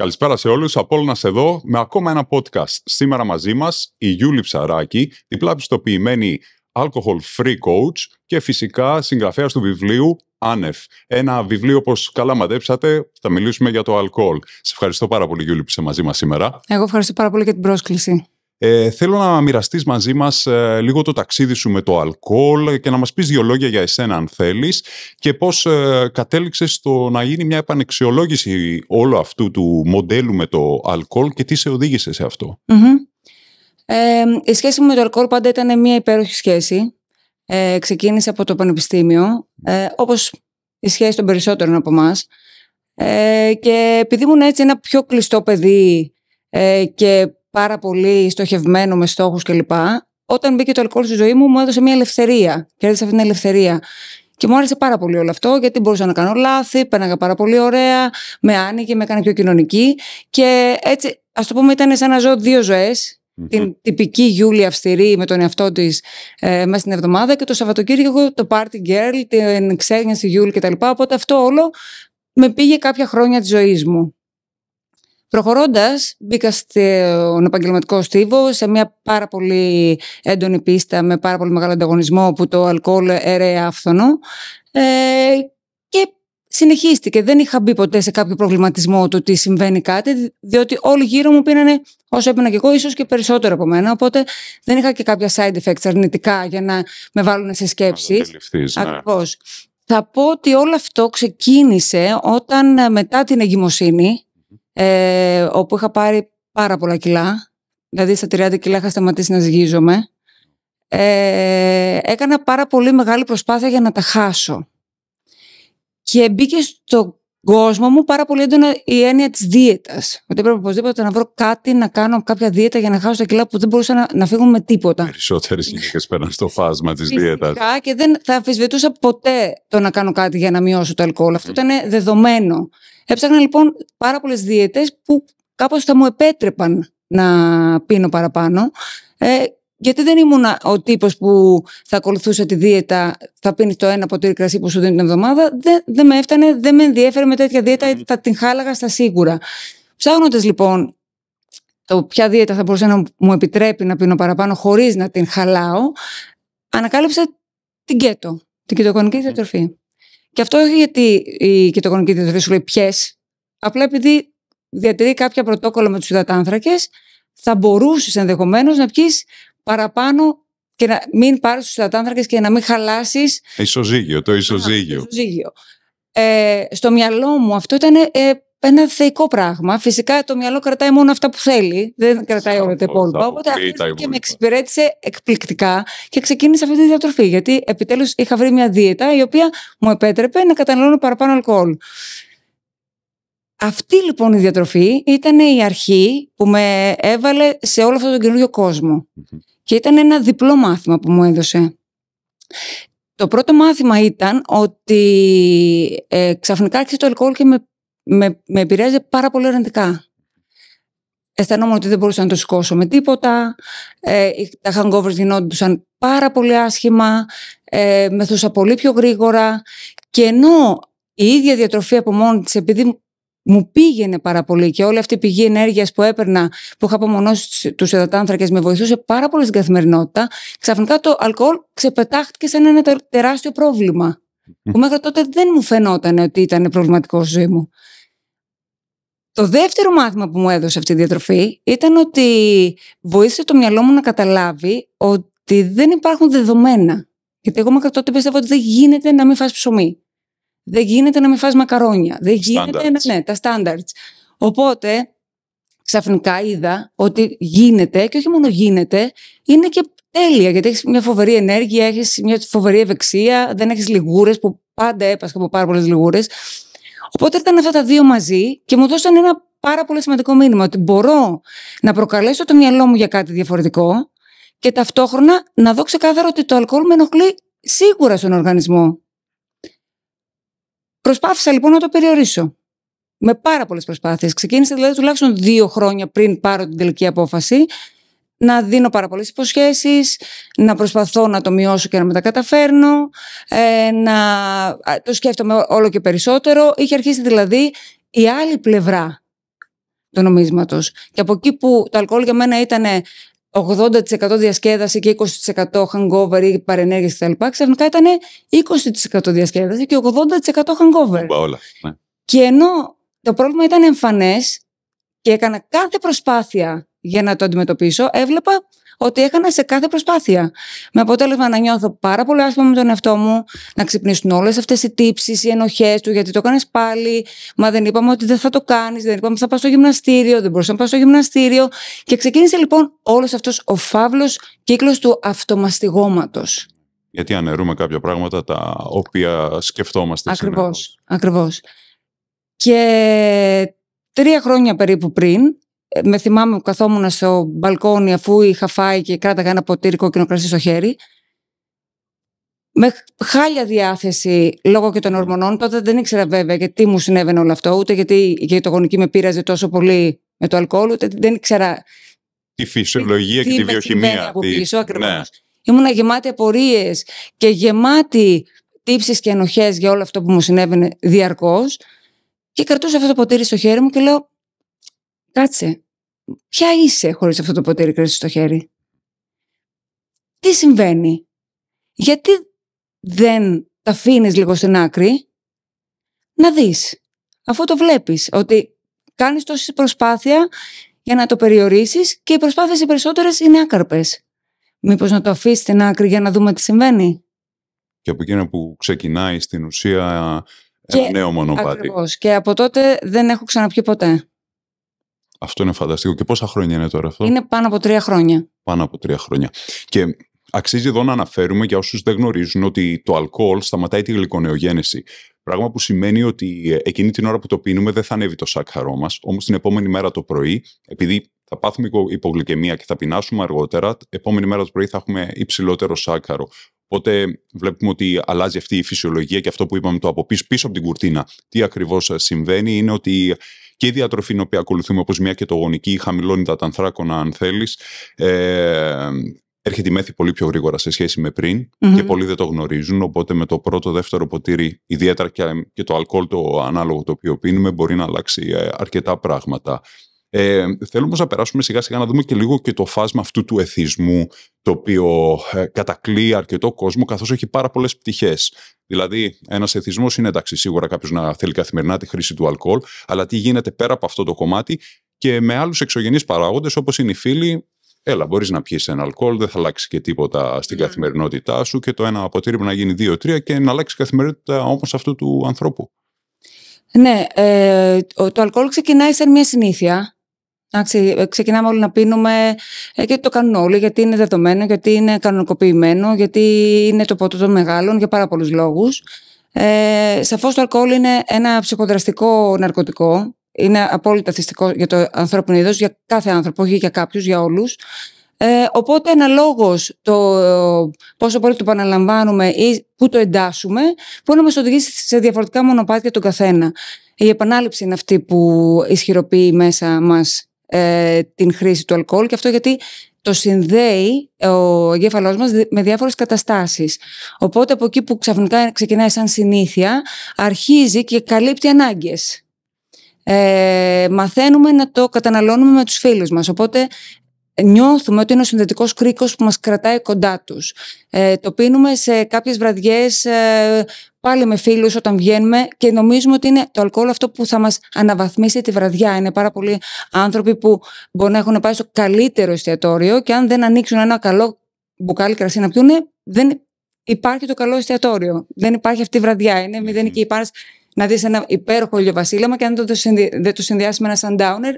Καλησπέρα σε όλους, από όλα σε εδώ με ακόμα ένα podcast. Σήμερα μαζί μας η Γιούλη Ψαράκη, διπλά πιστοποιημένη alcohol free coach και φυσικά συγγραφέας του βιβλίου ΑΝΕΦ. Ένα βιβλίο, όπως καλά μαντέψατε, θα μιλήσουμε για το αλκοόλ. Σε ευχαριστώ πάρα πολύ Γιούλη που είσαι μαζί μας σήμερα. Εγώ ευχαριστώ πάρα πολύ για την πρόσκληση. Ε, θέλω να μοιραστείς μαζί μας ε, λίγο το ταξίδι σου με το αλκοόλ και να μας πεις δύο λόγια για εσένα αν θέλεις και πώς ε, κατέληξες στο να γίνει μια επανεξιολόγηση όλου αυτού του μοντέλου με το αλκοόλ και τι σε οδήγησε σε αυτο ε, η σχέση μου με το αλκοόλ πάντα ήταν μια υπέροχη σχέση. Ε, ξεκίνησε από το πανεπιστήμιο, ε, όπως η σχέση των περισσότερων από εμάς. και επειδή ήμουν έτσι ένα πιο κλειστό παιδί και πάρα πολύ στοχευμένο με στόχους κλπ. Όταν μπήκε το αλκοόλ στη ζωή μου, μου έδωσε μια ελευθερία. Κέρδισε αυτή την ελευθερία. Και μου άρεσε πάρα πολύ όλο αυτό, γιατί μπορούσα να κάνω λάθη, πέναγα πάρα πολύ ωραία, με άνοιγε, με έκανε πιο κοινωνική. Και έτσι, ας το πούμε, ήταν σαν να ζω δύο Την τυπική Γιούλη αυστηρή με τον εαυτό της ε, μέσα στην εβδομάδα και το Σαββατοκύριακο το party girl, την στη Γιούλη κτλ. Οπότε αυτό όλο με πήγε κάποια χρόνια της ζωής μου. Προχωρώντας, μπήκα στον επαγγελματικό στίβο, σε μια πάρα πολύ έντονη πίστα με πάρα πολύ μεγάλο ανταγωνισμό που το αλκοόλ έρεε άφθονο. Ε, και συνεχίστηκε. Δεν είχα μπει ποτέ σε κάποιο προβληματισμό του ότι συμβαίνει κάτι, διότι όλοι γύρω μου πήρανε όσο έπαινα και εγώ, ίσως και περισσότερο από μένα. Οπότε δεν είχα και κάποια side effects αρνητικά για να με βάλουν σε σκέψη. Ναι. Ακριβώς. Θα πω ότι όλο αυτό ξεκίνησε όταν ε, μετά την εγκυμοσύνη, ε, όπου είχα πάρει πάρα πολλά κιλά. Δηλαδή στα 30 κιλά είχα σταματήσει να ζυγίζομαι. Ε, έκανα πάρα πολύ μεγάλη προσπάθεια για να τα χάσω. Και μπήκε στον κόσμο μου πάρα πολύ έντονα η έννοια της δίαιτας. Ότι έπρεπε οπωσδήποτε να βρω κάτι να κάνω, κάποια δίαιτα για να χάσω τα κιλά που δεν μπορούσα να, να φύγουν με τίποτα. Περισσότερες γυναίκες πέραν στο φάσμα της δίαιτας. Φυσικά και δεν θα αμφισβητούσα ποτέ το να κάνω κάτι για να μειώσω το αλκοόλ. Αυτό ήταν δεδομένο. Έψαχνα λοιπόν πάρα πολλές δίαιτες που κάπως θα μου επέτρεπαν να πίνω παραπάνω. Ε, γιατί δεν ήμουν ο τύπος που θα ακολουθούσε τη δίαιτα, θα πίνει το ένα ποτήρι κρασί που σου δίνει την εβδομάδα. Δεν, δεν με έφτανε, δεν με ενδιέφερε με τέτοια δίαιτα, θα την χάλαγα στα σίγουρα. Ψάχνοντας λοιπόν το ποια δίαιτα θα μπορούσε να μου επιτρέπει να πίνω παραπάνω χωρίς να την χαλάω, ανακάλυψα την κέτο, την κετοκονική διατροφή. Και αυτό όχι γιατί η κοιτογονική διατροφή σου λέει ποιε, απλά επειδή διατηρεί κάποια πρωτόκολλα με τους υδατάνθρακες, θα μπορούσες ενδεχομένως να πιεις παραπάνω και να μην πάρεις τους υδατάνθρακες και να μην χαλάσεις. Ισοζύγιο, το ισοζύγιο. το ισοζύγιο. Ε, στο μυαλό μου αυτό ήταν ε, ένα θεϊκό πράγμα. Φυσικά το μυαλό κρατάει μόνο αυτά που θέλει, δεν κρατάει όλα τα υπόλοιπα. Οπότε και με εξυπηρέτησε εκπληκτικά και ξεκίνησα αυτή τη διατροφή. Γιατί επιτέλους είχα βρει μια δίαιτα η οποία μου επέτρεπε να καταναλώνω παραπάνω αλκοόλ. Αυτή λοιπόν η διατροφή ήταν η αρχή που με έβαλε σε όλο αυτό τον καινούριο Και ήταν ένα διπλό μάθημα που μου έδωσε. Το πρώτο μάθημα ήταν ότι ε, ξαφνικά άρχισε το αλκοόλ και με με, με επηρέαζε πάρα πολύ αρνητικά. Αισθανόμουν ότι δεν μπορούσα να το σηκώσω με τίποτα. Ε, τα hangovers γινόντουσαν πάρα πολύ άσχημα. Ε, μεθούσα πολύ πιο γρήγορα. Και ενώ η ίδια διατροφή από μόνη της, επειδή μου πήγαινε πάρα πολύ και όλη αυτή η πηγή ενέργειας που έπαιρνα, που είχα απομονώσει τους υδατάνθρακε, με βοηθούσε πάρα πολύ στην καθημερινότητα. Ξαφνικά το αλκοόλ ξεπετάχτηκε σαν ένα τεράστιο πρόβλημα. Που μέχρι τότε δεν μου φαινόταν ότι ήταν προβληματικό στη ζωή μου. Το δεύτερο μάθημα που μου έδωσε αυτή η διατροφή ήταν ότι βοήθησε το μυαλό μου να καταλάβει ότι δεν υπάρχουν δεδομένα. Γιατί εγώ μέχρι τότε πιστεύω ότι δεν γίνεται να μην φας ψωμί. Δεν γίνεται να μην φας μακαρόνια. Δεν γίνεται Ναι, τα standards. Οπότε, ξαφνικά είδα ότι γίνεται και όχι μόνο γίνεται, είναι και τέλεια. Γιατί έχεις μια φοβερή ενέργεια, έχεις μια φοβερή ευεξία, δεν έχεις λιγούρες που πάντα έπασχα από πάρα πολλές λιγούρες. Οπότε ήταν αυτά τα δύο μαζί και μου δώσαν ένα πάρα πολύ σημαντικό μήνυμα ότι μπορώ να προκαλέσω το μυαλό μου για κάτι διαφορετικό και ταυτόχρονα να δω ξεκάθαρα ότι το αλκοόλ με ενοχλεί σίγουρα στον οργανισμό. Προσπάθησα λοιπόν να το περιορίσω. Με πάρα πολλές προσπάθειες. Ξεκίνησα δηλαδή τουλάχιστον δύο χρόνια πριν πάρω την τελική απόφαση να δίνω πάρα πολλές υποσχέσεις, να προσπαθώ να το μειώσω και να μετακαταφέρνω, ε, να το σκέφτομαι όλο και περισσότερο. Είχε αρχίσει δηλαδή η άλλη πλευρά του νομίσματος. Και από εκεί που το αλκοόλ για μένα ήταν 80% διασκέδαση και 20% hangover ή παρενέργειες κτλ. Ξαφνικά ήταν 20% διασκέδαση και 80% hangover. Όλα, ναι. Και ενώ το πρόβλημα ήταν εμφανές και έκανα κάθε προσπάθεια για να το αντιμετωπίσω, έβλεπα ότι έκανα σε κάθε προσπάθεια. Με αποτέλεσμα να νιώθω πάρα πολύ άσχημα με τον εαυτό μου, να ξυπνήσουν όλες αυτές οι τύψεις, οι ενοχές του, γιατί το έκανες πάλι. Μα δεν είπαμε ότι δεν θα το κάνεις, δεν είπαμε ότι θα πας στο γυμναστήριο, δεν μπορούσα να πάω στο γυμναστήριο. Και ξεκίνησε λοιπόν όλος αυτός ο φαύλος κύκλος του αυτομαστιγώματος. Γιατί αναιρούμε κάποια πράγματα τα οποία σκεφτόμαστε. Ακριβώς. Ακριβώς. Και τρία χρόνια περίπου πριν, ε, με θυμάμαι που καθόμουν στο μπαλκόνι αφού είχα φάει και κράταγα ένα ποτήρι κόκκινο κρασί στο χέρι. Με χάλια διάθεση λόγω και των ορμονών. Τότε δεν ήξερα βέβαια γιατί μου συνέβαινε όλο αυτό, ούτε γιατί η γειτογονική με πείραζε τόσο πολύ με το αλκοόλ, ούτε δεν ήξερα. Τη φυσιολογία και τη βιοχημία. Από πίσω, τη... Ναι. Ήμουνα γεμάτη απορίες και γεμάτη τύψεις και ενοχές για όλο αυτό που μου συνέβαινε διαρκώς. Και κρατούσα αυτό το ποτήρι στο χέρι μου και λέω: Κάτσε. Ποια είσαι χωρίς αυτό το ποτήρι κρέας στο χέρι. Τι συμβαίνει. Γιατί δεν τα αφήνεις λίγο στην άκρη. Να δεις. Αφού το βλέπεις ότι κάνεις τόση προσπάθεια για να το περιορίσεις και οι προσπάθειες οι περισσότερες είναι άκαρπες. Μήπως να το αφήσεις στην άκρη για να δούμε τι συμβαίνει. Και από εκείνο που ξεκινάει στην ουσία ένα ε, νέο μονοπάτι. Και από τότε δεν έχω ξαναπιεί ποτέ. Αυτό είναι φανταστικό. Και πόσα χρόνια είναι τώρα αυτό. Είναι πάνω από τρία χρόνια. Πάνω από τρία χρόνια. Και αξίζει εδώ να αναφέρουμε για όσους δεν γνωρίζουν ότι το αλκοόλ σταματάει τη γλυκονεογένεση. Πράγμα που σημαίνει ότι ε, εκείνη την ώρα που το πίνουμε δεν θα ανέβει το σάκχαρό μας. Όμως την επόμενη μέρα το πρωί, επειδή θα πάθουμε υπογλυκαιμία και θα πεινάσουμε αργότερα, επόμενη μέρα το πρωί θα έχουμε υψηλότερο σάκχαρο. Οπότε βλέπουμε ότι αλλάζει αυτή η φυσιολογία και αυτό που είπαμε το από πίσω, από την κουρτίνα. Τι ακριβώς συμβαίνει είναι ότι και η διατροφή την οποία ακολουθούμε, όπως μια κετογονική, χαμηλώνει τα ανθράκωνα αν θέλεις. Ε, έρχεται η μέθη πολύ πιο γρήγορα σε σχέση με πριν και πολλοί δεν το γνωρίζουν. Οπότε με το πρώτο, δεύτερο ποτήρι, ιδιαίτερα και το αλκοόλ το ανάλογο το οποίο πίνουμε, μπορεί να αλλάξει ε, αρκετά πράγματα. Ε, θέλω όμως να περάσουμε σιγά σιγά να δούμε και λίγο και το φάσμα αυτού του εθισμού το οποίο ε, κατακλεί αρκετό κόσμο καθώς έχει πάρα πολλές πτυχές. Δηλαδή ένας εθισμός είναι εντάξει σίγουρα κάποιος να θέλει καθημερινά τη χρήση του αλκοόλ αλλά τι γίνεται πέρα από αυτό το κομμάτι και με άλλους εξωγενείς παράγοντες όπως είναι οι φίλοι Έλα, μπορείς να πιεις ένα αλκοόλ, δεν θα αλλάξει και τίποτα στην ναι. καθημερινότητά σου και το ένα αποτύπωμα να γίνει δύο-τρία και να αλλάξει η καθημερινότητα όμως αυτού του ανθρώπου. Ναι, ε, το αλκοόλ ξεκινάει σαν μια συνήθεια ε, ξεκινάμε όλοι να πίνουμε ε, γιατί το κάνουν όλοι, γιατί είναι δεδομένο, γιατί είναι κανονικοποιημένο, γιατί είναι το ποτό των μεγάλων για πάρα πολλούς λόγους. Ε, σαφώς το αλκοόλ είναι ένα ψυχοδραστικό ναρκωτικό. Είναι απόλυτα θυστικό για το ανθρώπινο είδος, για κάθε άνθρωπο, όχι για κάποιους, για όλους. Ε, οπότε αναλόγως το πόσο πολύ το παναλαμβάνουμε ή πού το εντάσσουμε, μπορεί να μας οδηγήσει σε διαφορετικά μονοπάτια τον καθένα. Η επανάληψη είναι αυτή που ισχυροποιεί μέσα μας ε, την χρήση του αλκοόλ και αυτό γιατί το συνδέει ε, ο εγκέφαλός μας με διάφορες καταστάσεις. Οπότε από εκεί που ξαφνικά ξεκινάει σαν συνήθεια, αρχίζει και καλύπτει ανάγκες. Ε, μαθαίνουμε να το καταναλώνουμε με τους φίλους μας. Οπότε νιώθουμε ότι είναι ο συνδετικός κρίκος που μας κρατάει κοντά τους. Ε, το πίνουμε σε κάποιες βραδιές ε, πάλι με φίλους όταν βγαίνουμε και νομίζουμε ότι είναι το αλκοόλ αυτό που θα μας αναβαθμίσει τη βραδιά. Είναι πάρα πολλοί άνθρωποι που μπορεί να έχουν πάει στο καλύτερο εστιατόριο και αν δεν ανοίξουν ένα καλό μπουκάλι κρασί να πιούνε, δεν υπάρχει το καλό εστιατόριο. Δεν υπάρχει αυτή η βραδιά. Είναι μηδενική. Υπάρχει να δεις ένα υπέροχο ηλιοβασίλεμα και αν δεν το, συνδυ... δεν το συνδυάσεις με ένα σαντάουνερ,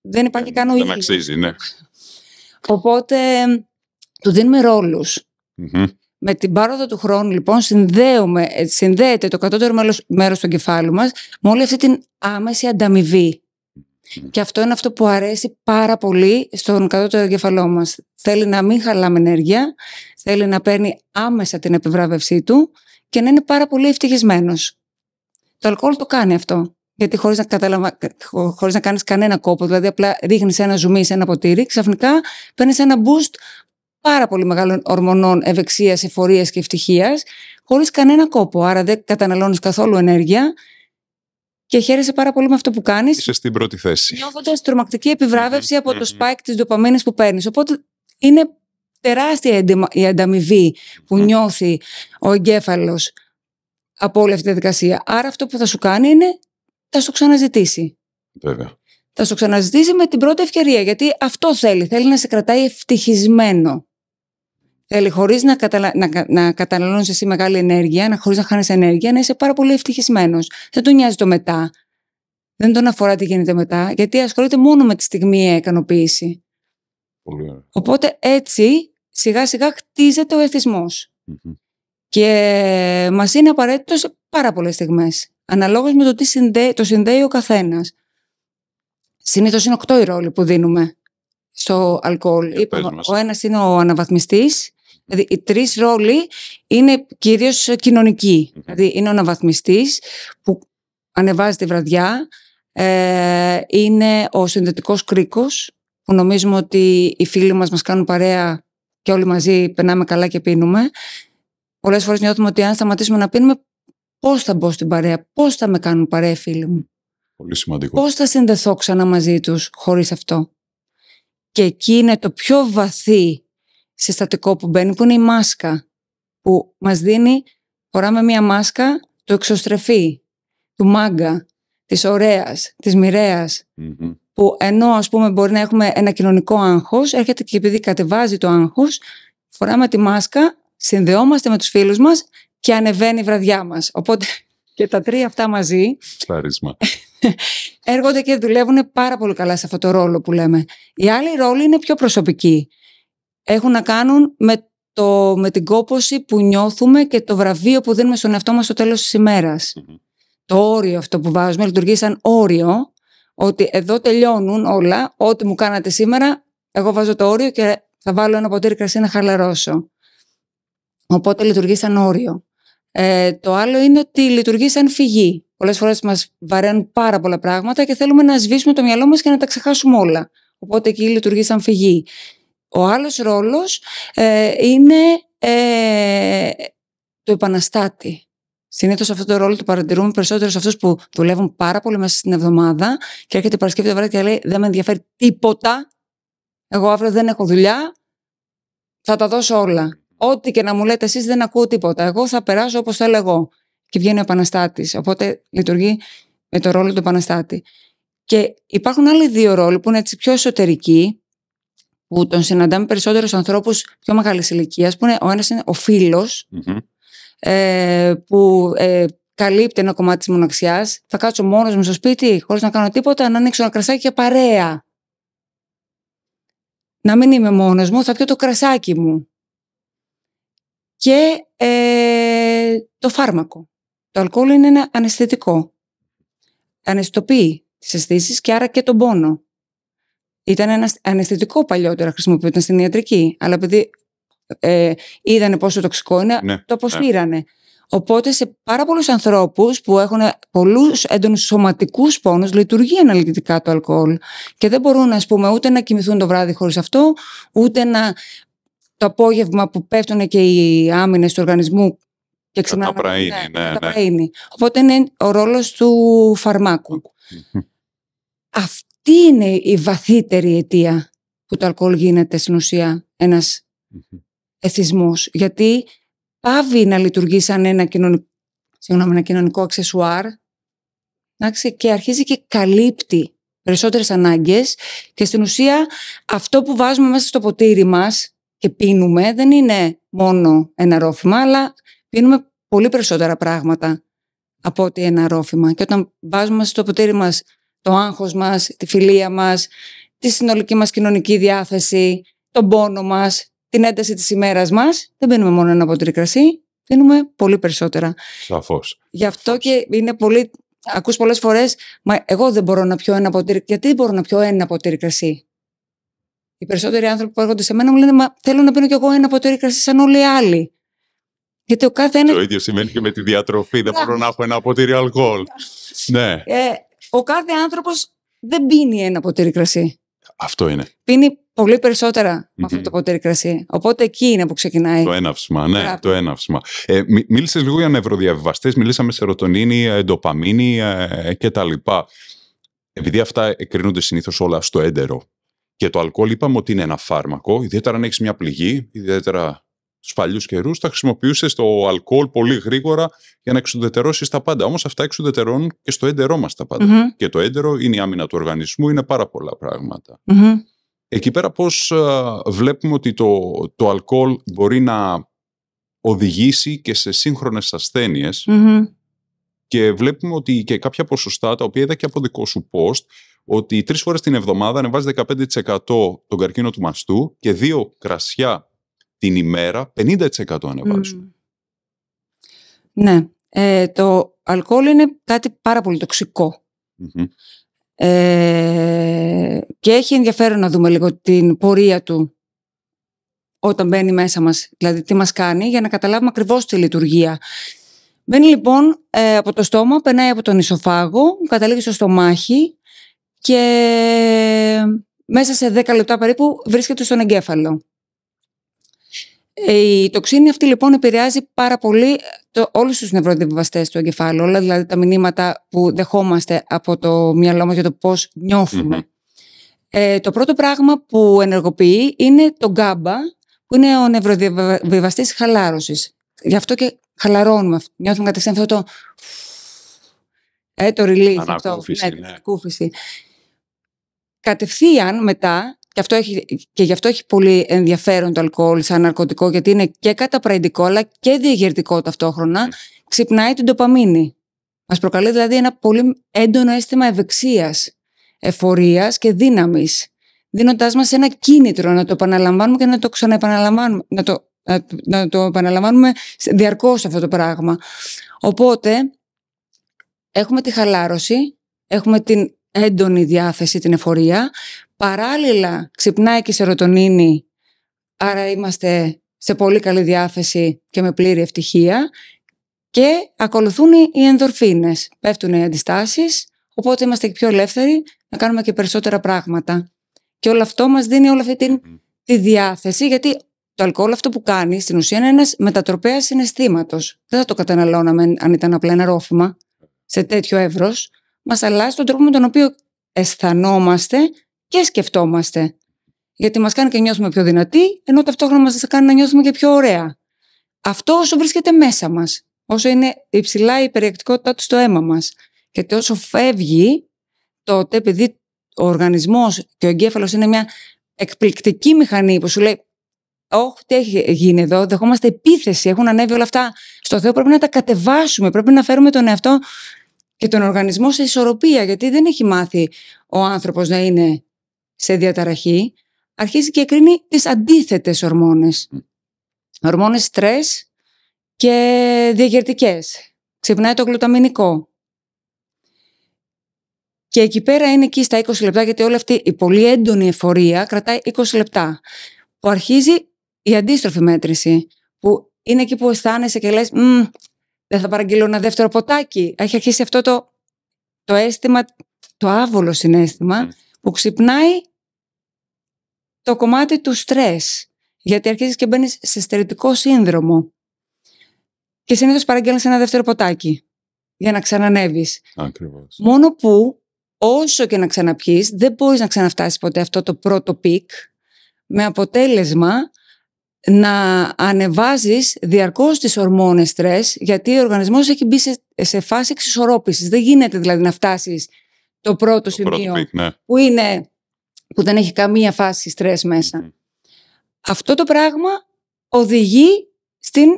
δεν υπάρχει ε, καν ο Δεν αξίζει, ναι. Οπότε του δίνουμε με την πάροδο του χρόνου, λοιπόν, ε, συνδέεται το κατώτερο μέρος του εγκεφάλου μας με όλη αυτή την άμεση ανταμοιβή. Και αυτό είναι αυτό που αρέσει πάρα πολύ στον κατώτερο εγκεφαλό μας. Θέλει να μην χαλάμε ενέργεια, θέλει να παίρνει άμεσα την επιβράβευσή του και να είναι πάρα πολύ ευτυχισμένος. Το αλκοόλ το κάνει αυτό. Γιατί χωρίς να, καταλαβα... χωρίς να κάνεις κανένα κόπο, δηλαδή απλά ρίχνεις ένα ζουμί σε ένα ποτήρι, ξαφνικά παίρνεις ένα boost πάρα πολύ μεγάλων ορμονών ευεξίας, εφορίας και ευτυχίας, χωρίς κανένα κόπο. Άρα δεν καταναλώνεις καθόλου ενέργεια και χαίρεσαι πάρα πολύ με αυτό που κάνεις. Είσαι στην πρώτη θέση. Νιώθοντας τρομακτική από το spike τη που παίρνεις. Οπότε είναι τεράστια η ανταμοιβή που νιώθει ο εγκέφαλος από όλη αυτή τη διαδικασία. Άρα αυτό που θα σου κάνει είναι θα σου ξαναζητήσει. Βέβαια. Θα σου ξαναζητήσει με την πρώτη ευκαιρία, γιατί αυτό θέλει. Θέλει να σε κρατάει ευτυχισμένο. Θέλει χωρίς να, καταλα... να, να καταναλώνεις εσύ μεγάλη ενέργεια, να χωρίς να χάνεις ενέργεια, να είσαι πάρα πολύ ευτυχισμένος. Δεν τον νοιάζει το μετά. Δεν τον αφορά τι γίνεται μετά, γιατί ασχολείται μόνο με τη στιγμή η ικανοποίηση. Οπότε έτσι σιγά σιγά χτίζεται ο εθισμο Και μας είναι απαραίτητο σε πάρα πολλές στιγμές. Αναλόγως με το τι συνδέ... το συνδέει ο καθένας. Συνήθως είναι οκτώ οι ρόλοι που δίνουμε στο αλκοόλ. Λοιπόν, ο ένας είναι ο αναβαθμιστής, Δηλαδή, οι τρεις ρόλοι είναι κυρίως Δηλαδή, είναι ο αναβαθμιστής που ανεβάζει τη βραδιά, ε, είναι ο συνδετικός κρίκος που νομίζουμε ότι οι φίλοι μας μας κάνουν παρέα και όλοι μαζί περνάμε καλά και πίνουμε. Πολλές φορές νιώθουμε ότι αν σταματήσουμε να πίνουμε, πώς θα μπω στην παρέα, πώς θα με κάνουν παρέα φίλοι μου. Πολύ σημαντικό. Πώς θα συνδεθώ ξανά μαζί τους χωρίς αυτό. Και εκεί είναι το πιο βαθύ συστατικό που μπαίνει που είναι η μάσκα. Που μας δίνει, φοράμε μία μάσκα το εξωστρεφή, του μάγκα, της ωραίας, της μοιραίας, Που ενώ ας πούμε μπορεί να έχουμε ένα κοινωνικό άγχος, έρχεται και επειδή κατεβάζει το άγχος, φοράμε τη μάσκα, συνδεόμαστε με τους φίλους μας και ανεβαίνει η βραδιά μας. Οπότε και τα τρία αυτά μαζί... Σταρίσμα. έρχονται και δουλεύουν πάρα πολύ καλά σε αυτό το ρόλο που λέμε. Οι άλλη ρόλοι είναι πιο προσωπική έχουν να κάνουν με, το, με την κόποση που νιώθουμε και το βραβείο που δίνουμε στον εαυτό μας στο τέλος της ημέρας. Το όριο αυτό που βάζουμε λειτουργεί σαν όριο, ότι εδώ τελειώνουν όλα, ό,τι μου κάνατε σήμερα, εγώ βάζω το όριο και θα βάλω ένα ποτήρι κρασί να χαλαρώσω. Οπότε λειτουργεί σαν όριο. Ε, το άλλο είναι ότι λειτουργεί σαν φυγή. Πολλές φορές μας βαραίνουν πάρα πολλά πράγματα και θέλουμε να σβήσουμε το μυαλό μας και να τα ξεχάσουμε όλα. Οπότε εκεί λειτουργεί σαν φυγή. Ο άλλος ρόλος ε, είναι ε, του επαναστάτη. Συνήθως αυτό το ρόλο το παρατηρούμε περισσότερο σε αυτούς που δουλεύουν πάρα πολύ μέσα στην εβδομάδα και έρχεται η Παρασκευή το βράδυ και λέει: Δεν με ενδιαφέρει τίποτα. Εγώ αύριο δεν έχω δουλειά. Θα τα δώσω όλα. Ό,τι και να μου λέτε εσείς δεν ακούω τίποτα. Εγώ θα περάσω όπως θέλω εγώ. Και βγαίνει ο επαναστάτης. Οπότε λειτουργεί με το ρόλο του επαναστάτη. Και υπάρχουν άλλοι δύο ρόλοι που είναι έτσι πιο εσωτερικοί, που τον συναντάμε περισσότερου ανθρώπους πιο μεγάλης ηλικίας που είναι, ο ένας είναι ο φιλο ε, που ε, καλύπτει ένα κομμάτι της μοναξιάς. Θα κάτσω μόνος μου στο σπίτι, χωρίς να κάνω τίποτα, να ανοίξω ένα κρασάκι και παρέα. Να μην είμαι μόνος μου, θα πιω το κρασάκι μου. Και ε, το φάρμακο. Το αλκοόλ είναι ένα αναισθητικό. Αναισθητοποιεί τις αισθήσεις και άρα και τον πόνο. Ήταν ένας αναισθητικό παλιότερα χρησιμοποιούνταν στην ιατρική. Αλλά επειδή ε, είδανε πόσο τοξικό είναι, ναι, το ναι. αποσύρανε. Οπότε σε πάρα πολλούς ανθρώπους που έχουν πολλούς έντονους σωματικούς πόνους, λειτουργεί αναλυτικά το αλκοόλ. Και δεν μπορούν, ας πούμε, ούτε να κοιμηθούν το βράδυ χωρίς αυτό, ούτε να. Το απόγευμα που πέφτουν και οι άμυνες του οργανισμού και ξυπνάμε. ναι, ναι Οπότε είναι ο ρόλος του φαρμακου Αυτό τι είναι η βαθύτερη αιτία που το αλκοόλ γίνεται στην ουσία ένας εθισμός. Γιατί πάβει να λειτουργεί σαν ένα κοινωνικό, συγγνώμη, ένα κοινωνικό αξεσουάρ και αρχίζει και καλύπτει περισσότερες ανάγκες και στην ουσία αυτό που βάζουμε μέσα στο ποτήρι μας και πίνουμε δεν είναι μόνο ένα ρόφημα αλλά πίνουμε πολύ περισσότερα πράγματα από ότι ένα ρόφημα και όταν βάζουμε στο ποτήρι μας το άγχος μας, τη φιλία μας, τη συνολική μας κοινωνική διάθεση, τον πόνο μας, την ένταση της ημέρας μας. Δεν μπαίνουμε μόνο ένα ποτήρι κρασί, δίνουμε πολύ περισσότερα. Σαφώς. Γι' αυτό και είναι πολύ... Ακούς πολλές φορές, μα εγώ δεν μπορώ να πιω ένα ποτήρι. Γιατί δεν μπορώ να πιω ένα ποτήρι κρασί. Οι περισσότεροι άνθρωποι που έρχονται σε μένα μου λένε, μα θέλω να πίνω κι εγώ ένα ποτήρι κρασί σαν όλοι οι άλλοι. Γιατί ο κάθε ένα... Το ίδιο σημαίνει και με τη διατροφή. Δεν μπορώ να έχω ένα ποτήρι αλκοόλ. Ε, ναι ο κάθε άνθρωπος δεν πίνει ένα ποτήρι κρασί. Αυτό είναι. Πίνει πολύ περισσότερα με αυτό το ποτήρι κρασί. Οπότε εκεί είναι που ξεκινάει. Το έναυσμα, ναι, το έναυσμα. Ε, Μίλησες λίγο για νευροδιαβιβαστές, μιλήσαμε σεροτονίνη εντοπαμίνη ε, και τα λοιπά. Επειδή αυτά κρίνονται συνήθως όλα στο έντερο και το αλκοόλ είπαμε ότι είναι ένα φάρμακο, ιδιαίτερα αν έχεις μια πληγή, ιδιαίτερα τους παλιούς καιρούς, θα χρησιμοποιούσε το αλκοόλ πολύ γρήγορα για να εξουδετερώσεις τα πάντα. Όμως αυτά εξουδετερώνουν και στο έντερό μας τα παντα Και το έντερο είναι η άμυνα του οργανισμού, είναι πάρα πολλά Εκεί πέρα πώς βλέπουμε ότι το, το αλκοόλ μπορεί να οδηγήσει και σε σύγχρονες ασθένειες. και βλέπουμε ότι και κάποια ποσοστά, τα οποία είδα και από δικό σου post, ότι τρεις φορές την εβδομάδα ανεβάζει 15% τον καρκίνο του μαστού και δύο κρασιά την ημέρα 50% ανεβάζουν. Ναι. Ε, το αλκοόλ είναι κάτι πάρα πολύ Ε, και έχει ενδιαφέρον να δούμε λίγο την πορεία του όταν μπαίνει μέσα μας, δηλαδή τι μας κάνει, για να καταλάβουμε ακριβώς τη λειτουργία. Μπαίνει λοιπόν ε, από το στόμα, περνάει από τον ισοφάγο, καταλήγει στο στομάχι και μέσα σε 10 λεπτά περίπου βρίσκεται στον εγκέφαλο. Ε, η τοξίνη αυτή λοιπόν επηρεάζει πάρα πολύ ε, το, όλους τους του εγκεφάλου, όλα δηλαδή τα μηνύματα που δεχόμαστε από το μυαλό μας για το πώς Ε, το πρώτο πράγμα που ενεργοποιεί είναι το γκάμπα, που είναι ο νευροδιαβαστής χαλάρωσης. Γι' αυτό και χαλαρώνουμε, νιώθουμε κατευθείαν αυτό το... Ε, το release, αυτό, ναι, ναι. Κατευθείαν μετά και, αυτό έχει, και γι' αυτό έχει πολύ ενδιαφέρον το αλκοόλ σαν ναρκωτικό, γιατί είναι και καταπραγητικό αλλά και διαγερτικό ταυτόχρονα. Ναι. Ξυπνάει την τοπαμίνη. Μας προκαλεί δηλαδή ένα πολύ έντονο αίσθημα ευεξίας, εφορίας και δύναμης, δίνοντάς μας ένα κίνητρο να το επαναλαμβάνουμε και να το ξαναεπαναλαμβάνουμε. Να το, ε, να το επαναλαμβάνουμε διαρκώς αυτό το πράγμα. Οπότε έχουμε τη χαλάρωση, έχουμε την έντονη διάθεση, την εφορία, Παράλληλα ξυπνάει και η σερωτονίνη, άρα είμαστε σε πολύ καλή διάθεση και με πλήρη ευτυχία. Και ακολουθούν οι ενδορφίνες, πέφτουν οι αντιστάσεις, οπότε είμαστε και πιο ελεύθεροι να κάνουμε και περισσότερα πράγματα. Και όλο αυτό μας δίνει όλη αυτή τη, διάθεση, γιατί το αλκοόλ αυτό που κάνει στην ουσία είναι ένας μετατροπέας συναισθήματος. Δεν θα το καταναλώναμε αν ήταν απλά ένα ρόφημα σε τέτοιο εύρος. Μας αλλάζει τον τρόπο με τον οποίο αισθανόμαστε και σκεφτόμαστε. Γιατί μας κάνει και νιώθουμε πιο δυνατοί, ενώ ταυτόχρονα μας κάνει να νιώθουμε και πιο ωραία. Αυτό όσο βρίσκεται μέσα μας, όσο είναι υψηλά η περιεκτικότητά του στο αίμα μας. Και όσο φεύγει, τότε επειδή ο οργανισμός και ο εγκέφαλος είναι μια εκπληκτική μηχανή που σου λέει όχι, τι έχει γίνει εδώ, δεχόμαστε επίθεση, έχουν ανέβει όλα αυτά στο Θεό. Πρέπει να τα κατεβάσουμε, πρέπει να φέρουμε τον εαυτό και τον οργανισμό σε ισορροπία, γιατί δεν έχει μάθει ο άνθρωπος να είναι σε διαταραχή, αρχίζει και κρίνει τις αντίθετες ορμόνες. Ορμόνες στρες και διαγερτικές. Ξυπνάει το γλουταμινικό. Και εκεί πέρα είναι εκεί στα 20 λεπτά, γιατί όλη αυτή η πολύ έντονη εφορία κρατάει 20 λεπτά. Που αρχίζει η αντίστροφη μέτρηση, που είναι εκεί που αισθάνεσαι και λες «Δεν θα παραγγείλω ένα δεύτερο ποτάκι». Έχει αρχίσει αυτό το, το αίσθημα, το άβολο συνέστημα, που ξυπνάει το κομμάτι του στρες, γιατί αρχίζεις και μπαίνεις σε στερετικό σύνδρομο. Και συνήθως παραγγέλνεις ένα δεύτερο ποτάκι για να ξανανεύεις. Ακριβώς. Μόνο που όσο και να ξαναπιείς, δεν μπορείς να ξαναφτάσεις ποτέ αυτό το πρώτο πικ με αποτέλεσμα να ανεβάζεις διαρκώς τις ορμόνες στρες γιατί ο οργανισμός έχει μπει σε, σε φάση εξισορρόπησης. Δεν γίνεται δηλαδή να φτάσεις το πρώτο το σημείο ναι. που, είναι, που δεν έχει καμία φάση στρες μεσα Αυτό το πράγμα οδηγεί στην,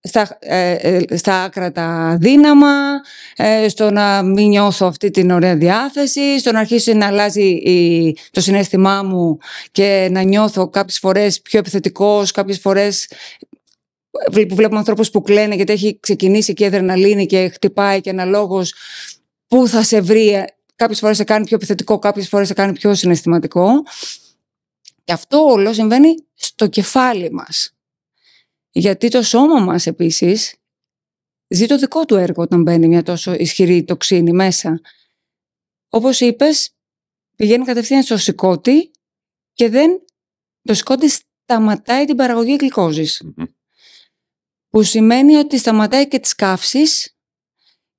στα, ε, ε άκρα τα δύναμα, ε, στο να μην νιώθω αυτή την ωραία διάθεση, στο να αρχίσει να αλλάζει το συνέστημά μου και να νιώθω κάποιες φορές πιο επιθετικός, κάποιες φορές που βλέπουμε ανθρώπους που κλαίνε γιατί έχει ξεκινήσει και η αδρεναλίνη και χτυπάει και αναλόγως που θα σε βρει. Ε, κάποιες φορές σε κάνει πιο επιθετικό, κάποιες φορές σε κάνει πιο συναισθηματικό. Και αυτό όλο συμβαίνει στο κεφάλι μας. Γιατί το σώμα μας επίσης ζει το δικό του έργο όταν μπαίνει μια τόσο ισχυρή τοξίνη μέσα. Όπως είπες, πηγαίνει κατευθείαν στο σηκώτη και δεν το σηκώτη σταματάει την παραγωγή mm-hmm. Που σημαίνει ότι σταματάει και τις καύσεις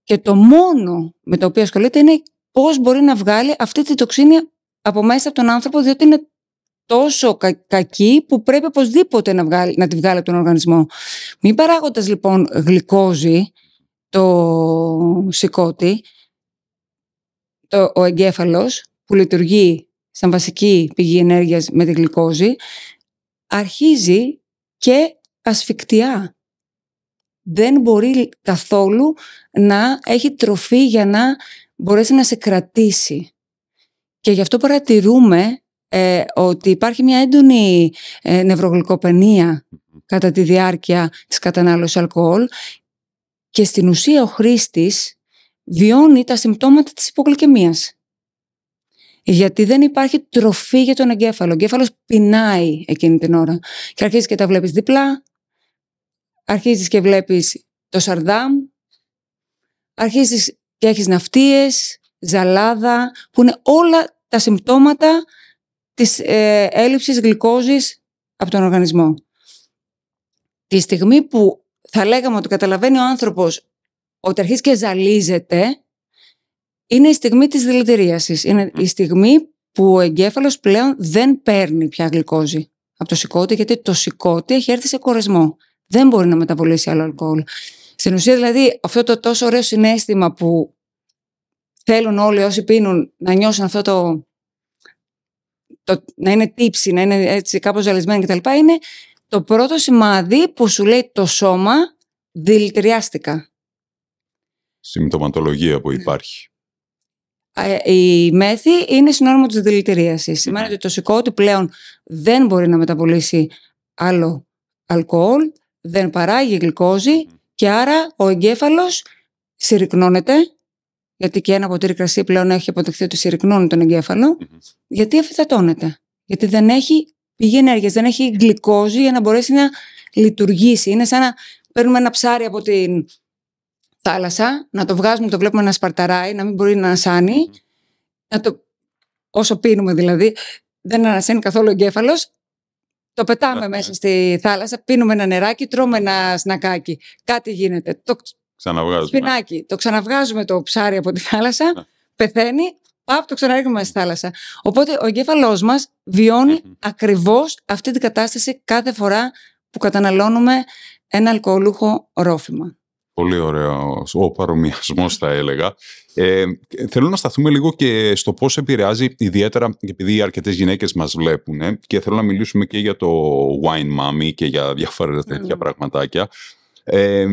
και το μόνο με το οποίο ασχολείται είναι πώς μπορεί να βγάλει αυτή τη τοξίνη από μέσα από τον άνθρωπο, διότι είναι τόσο κα- κακή που πρέπει οπωσδήποτε να, βγάλει, να τη βγάλει από τον οργανισμό. Μην παράγοντας, λοιπόν γλυκόζι το σηκώτη, το, ο εγκέφαλος, που λειτουργεί σαν βασική πηγή ενέργειας με τη γλυκόζη, αρχίζει και ασφικτιά δεν μπορεί καθόλου να έχει τροφή για να μπορέσει να σε κρατήσει. Και γι' αυτό παρατηρούμε ε, ότι υπάρχει μια έντονη ε, νευρογλυκοπενία κατά τη διάρκεια της κατανάλωσης αλκοόλ και στην ουσία ο χρήστης βιώνει τα συμπτώματα της υπογλυκαιμίας. Γιατί δεν υπάρχει τροφή για τον εγκέφαλο. Ο εγκέφαλος πεινάει εκείνη την ώρα. Και αρχίζει και τα βλέπεις διπλά, αρχίζεις και βλέπεις το Σαρδάμ, αρχίζεις και έχεις ναυτίες, ζαλάδα, που είναι όλα τα συμπτώματα της ε, έλλειψης γλυκόζης από τον οργανισμό. Τη στιγμή που θα λέγαμε ότι καταλαβαίνει ο άνθρωπος ότι αρχίζει και ζαλίζεται, είναι η στιγμή της δηλητηρίασης. Είναι η στιγμή που ο εγκέφαλος πλέον δεν παίρνει πια γλυκόζη από το σηκώτη, γιατί το σηκώτη έχει έρθει σε κορεσμό δεν μπορεί να μεταβολήσει άλλο αλκοόλ. Στην ουσία δηλαδή αυτό το τόσο ωραίο συνέστημα που θέλουν όλοι όσοι πίνουν να νιώσουν αυτό το, το να είναι τύψη, να είναι έτσι κάπως ζαλισμένοι κτλ. είναι το πρώτο σημάδι που σου λέει το σώμα δηλητηριάστηκα. Συμπτωματολογία που ναι. υπάρχει. Ε, η μέθη είναι συνώνυμο της δηλητηρίασης. Σημαίνει ναι. ότι το σηκώτη πλέον δεν μπορεί να μεταβολήσει άλλο αλκοόλ, δεν παράγει γλυκόζη και άρα ο εγκέφαλος συρρυκνώνεται γιατί και ένα ποτήρι κρασί πλέον έχει αποδεχθεί ότι συρρυκνώνει τον εγκεφαλο γιατί αφιθατώνεται. Γιατί δεν έχει πηγή ενέργειας, δεν έχει γλυκόζη για να μπορέσει να λειτουργήσει. Είναι σαν να παίρνουμε ένα ψάρι από την θάλασσα, να το βγάζουμε, το βλέπουμε να σπαρταράει, να μην μπορεί να ανασανει να το... όσο πίνουμε δηλαδή, δεν ανασάνει καθόλου ο εγκέφαλος, το πετάμε ε, μέσα ε. στη θάλασσα, πίνουμε ένα νεράκι, τρώμε ένα σνακάκι. Κάτι γίνεται. Το ξαναβγάζουμε. Σπινάκι. Το ξαναβγάζουμε το ψάρι από τη θάλασσα, ναι. πεθαίνει, πάπ, το ξαναρίχνουμε στη θάλασσα. Οπότε ο εγκέφαλός μας βιωνει ακριβώς αυτή την κατάσταση κάθε φορά που καταναλώνουμε ένα αλκοολούχο ρόφημα. Πολύ ωραίο ο παρομοιασμός, θα έλεγα. Ε, θέλω να σταθούμε λίγο και στο πώς επηρεάζει, ιδιαίτερα επειδή αρκετές γυναίκες μας βλέπουν, ε, και θέλω να μιλήσουμε και για το wine mommy και για διάφορα τέτοια ναι. πραγματάκια. Ε,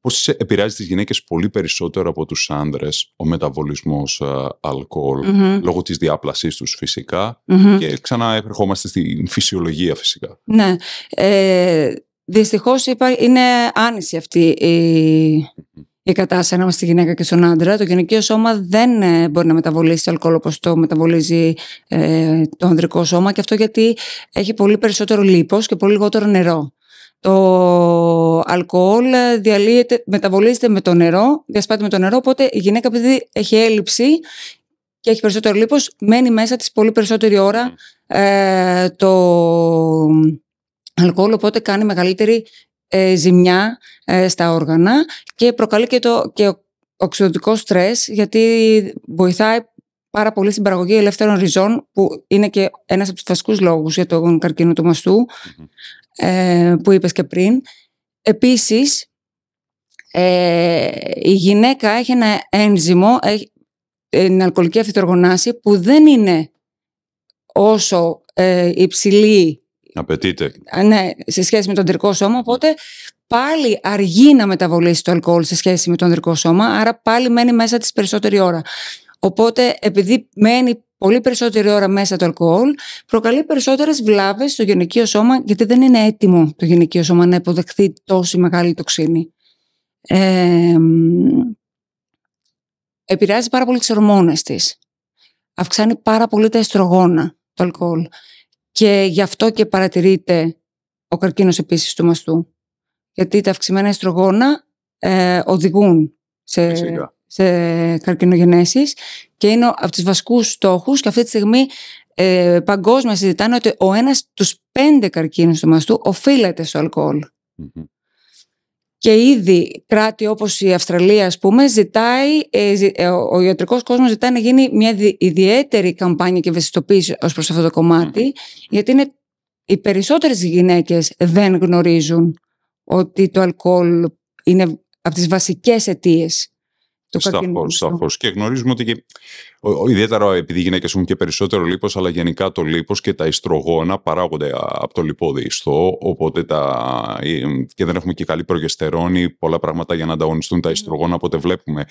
πώς επηρεάζει τις γυναίκες πολύ περισσότερο από τους άντρε, ο μεταβολισμός ε, αλκοολ λόγω της διάπλασής τους φυσικα και ξανά επερχόμαστε στην φυσιολογία φυσικά. Ναι, ε, Δυστυχώς είπα, είναι άνηση αυτή η, η κατάσταση ανάμεσα στη γυναίκα και στον άντρα. Το γυναικείο σώμα δεν ε, μπορεί να μεταβολήσει αλκοόλ όπως το μεταβολίζει ε, το ανδρικό σώμα και αυτό γιατί έχει πολύ περισσότερο λίπος και πολύ λιγότερο νερό. Το αλκοόλ διαλύεται, μεταβολίζεται με το νερό, διασπάται με το νερό, οπότε η γυναίκα επειδή έχει έλλειψη και έχει περισσότερο λίπος, μένει μέσα της πολύ περισσότερη ώρα ναι. ε, το, αλκοόλ, οπότε κάνει μεγαλύτερη ε, ζημιά ε, στα όργανα και προκαλεί και το και οξυδοτικό στρες γιατί βοηθάει πάρα πολύ στην παραγωγή ελεύθερων ριζών που είναι και ένας από τους βασικούς λόγους για τον καρκίνο του μαστου ε, που είπες και πριν. Επίσης, η γυναίκα έχει ένα ένζυμο, έχει, την αλκοολική αφιτεργονάση που δεν είναι όσο ε, υψηλή Απαιτείται. Ναι, σε σχέση με το αντρικό σώμα. Οπότε πάλι αργεί να μεταβολήσει το αλκοόλ σε σχέση με το αντρικό σώμα, άρα πάλι μένει μέσα της περισσότερη ώρα. Οπότε, επειδή μένει πολύ περισσότερη ώρα μέσα το αλκοόλ, προκαλεί περισσότερες βλάβες στο γυναικείο σώμα, γιατί δεν είναι έτοιμο το γυναικείο σώμα να υποδεχθεί τόση μεγάλη τοξίνη. Ε, επηρεάζει πάρα πολύ τις ορμόνες της. Αυξάνει πάρα πολύ τα εστρογόνα, το αλκοόλ. Και γι' αυτό και παρατηρείται ο καρκίνος επίσης του μαστού. Γιατί τα αυξημένα εστρογόνα ε, οδηγούν σε, σε καρκινογενέσεις και είναι από τους βασικούς στόχους, και αυτή τη στιγμή ε, παγκόσμια συζητάνε ότι ο ένας στου πέντε καρκίνους του μαστού οφείλεται στο αλκοολ και ήδη κράτη όπως η Αυστραλία, ας πούμε, ζητάει, ε, ε, ο ιατρικός κόσμος ζητάει να γίνει μια ιδιαίτερη καμπάνια και ευαισθητοποίηση ως προς αυτό το κομμάτι, γιατί είναι, οι περισσότερες γυναίκες δεν γνωρίζουν ότι το αλκοόλ είναι από τις βασικές αιτίες το Και γνωρίζουμε ότι και, ιδιαίτερα επειδή οι γυναίκες έχουν και περισσότερο λίπος, αλλά γενικά το λίπος και τα ιστρογόνα παράγονται από το λιπόδι ιστό. Οπότε τα, και δεν έχουμε και καλή προγεστερόνη, πολλά πράγματα για να ανταγωνιστούν τα ναι. ιστρογόνα. Οπότε βλέπουμε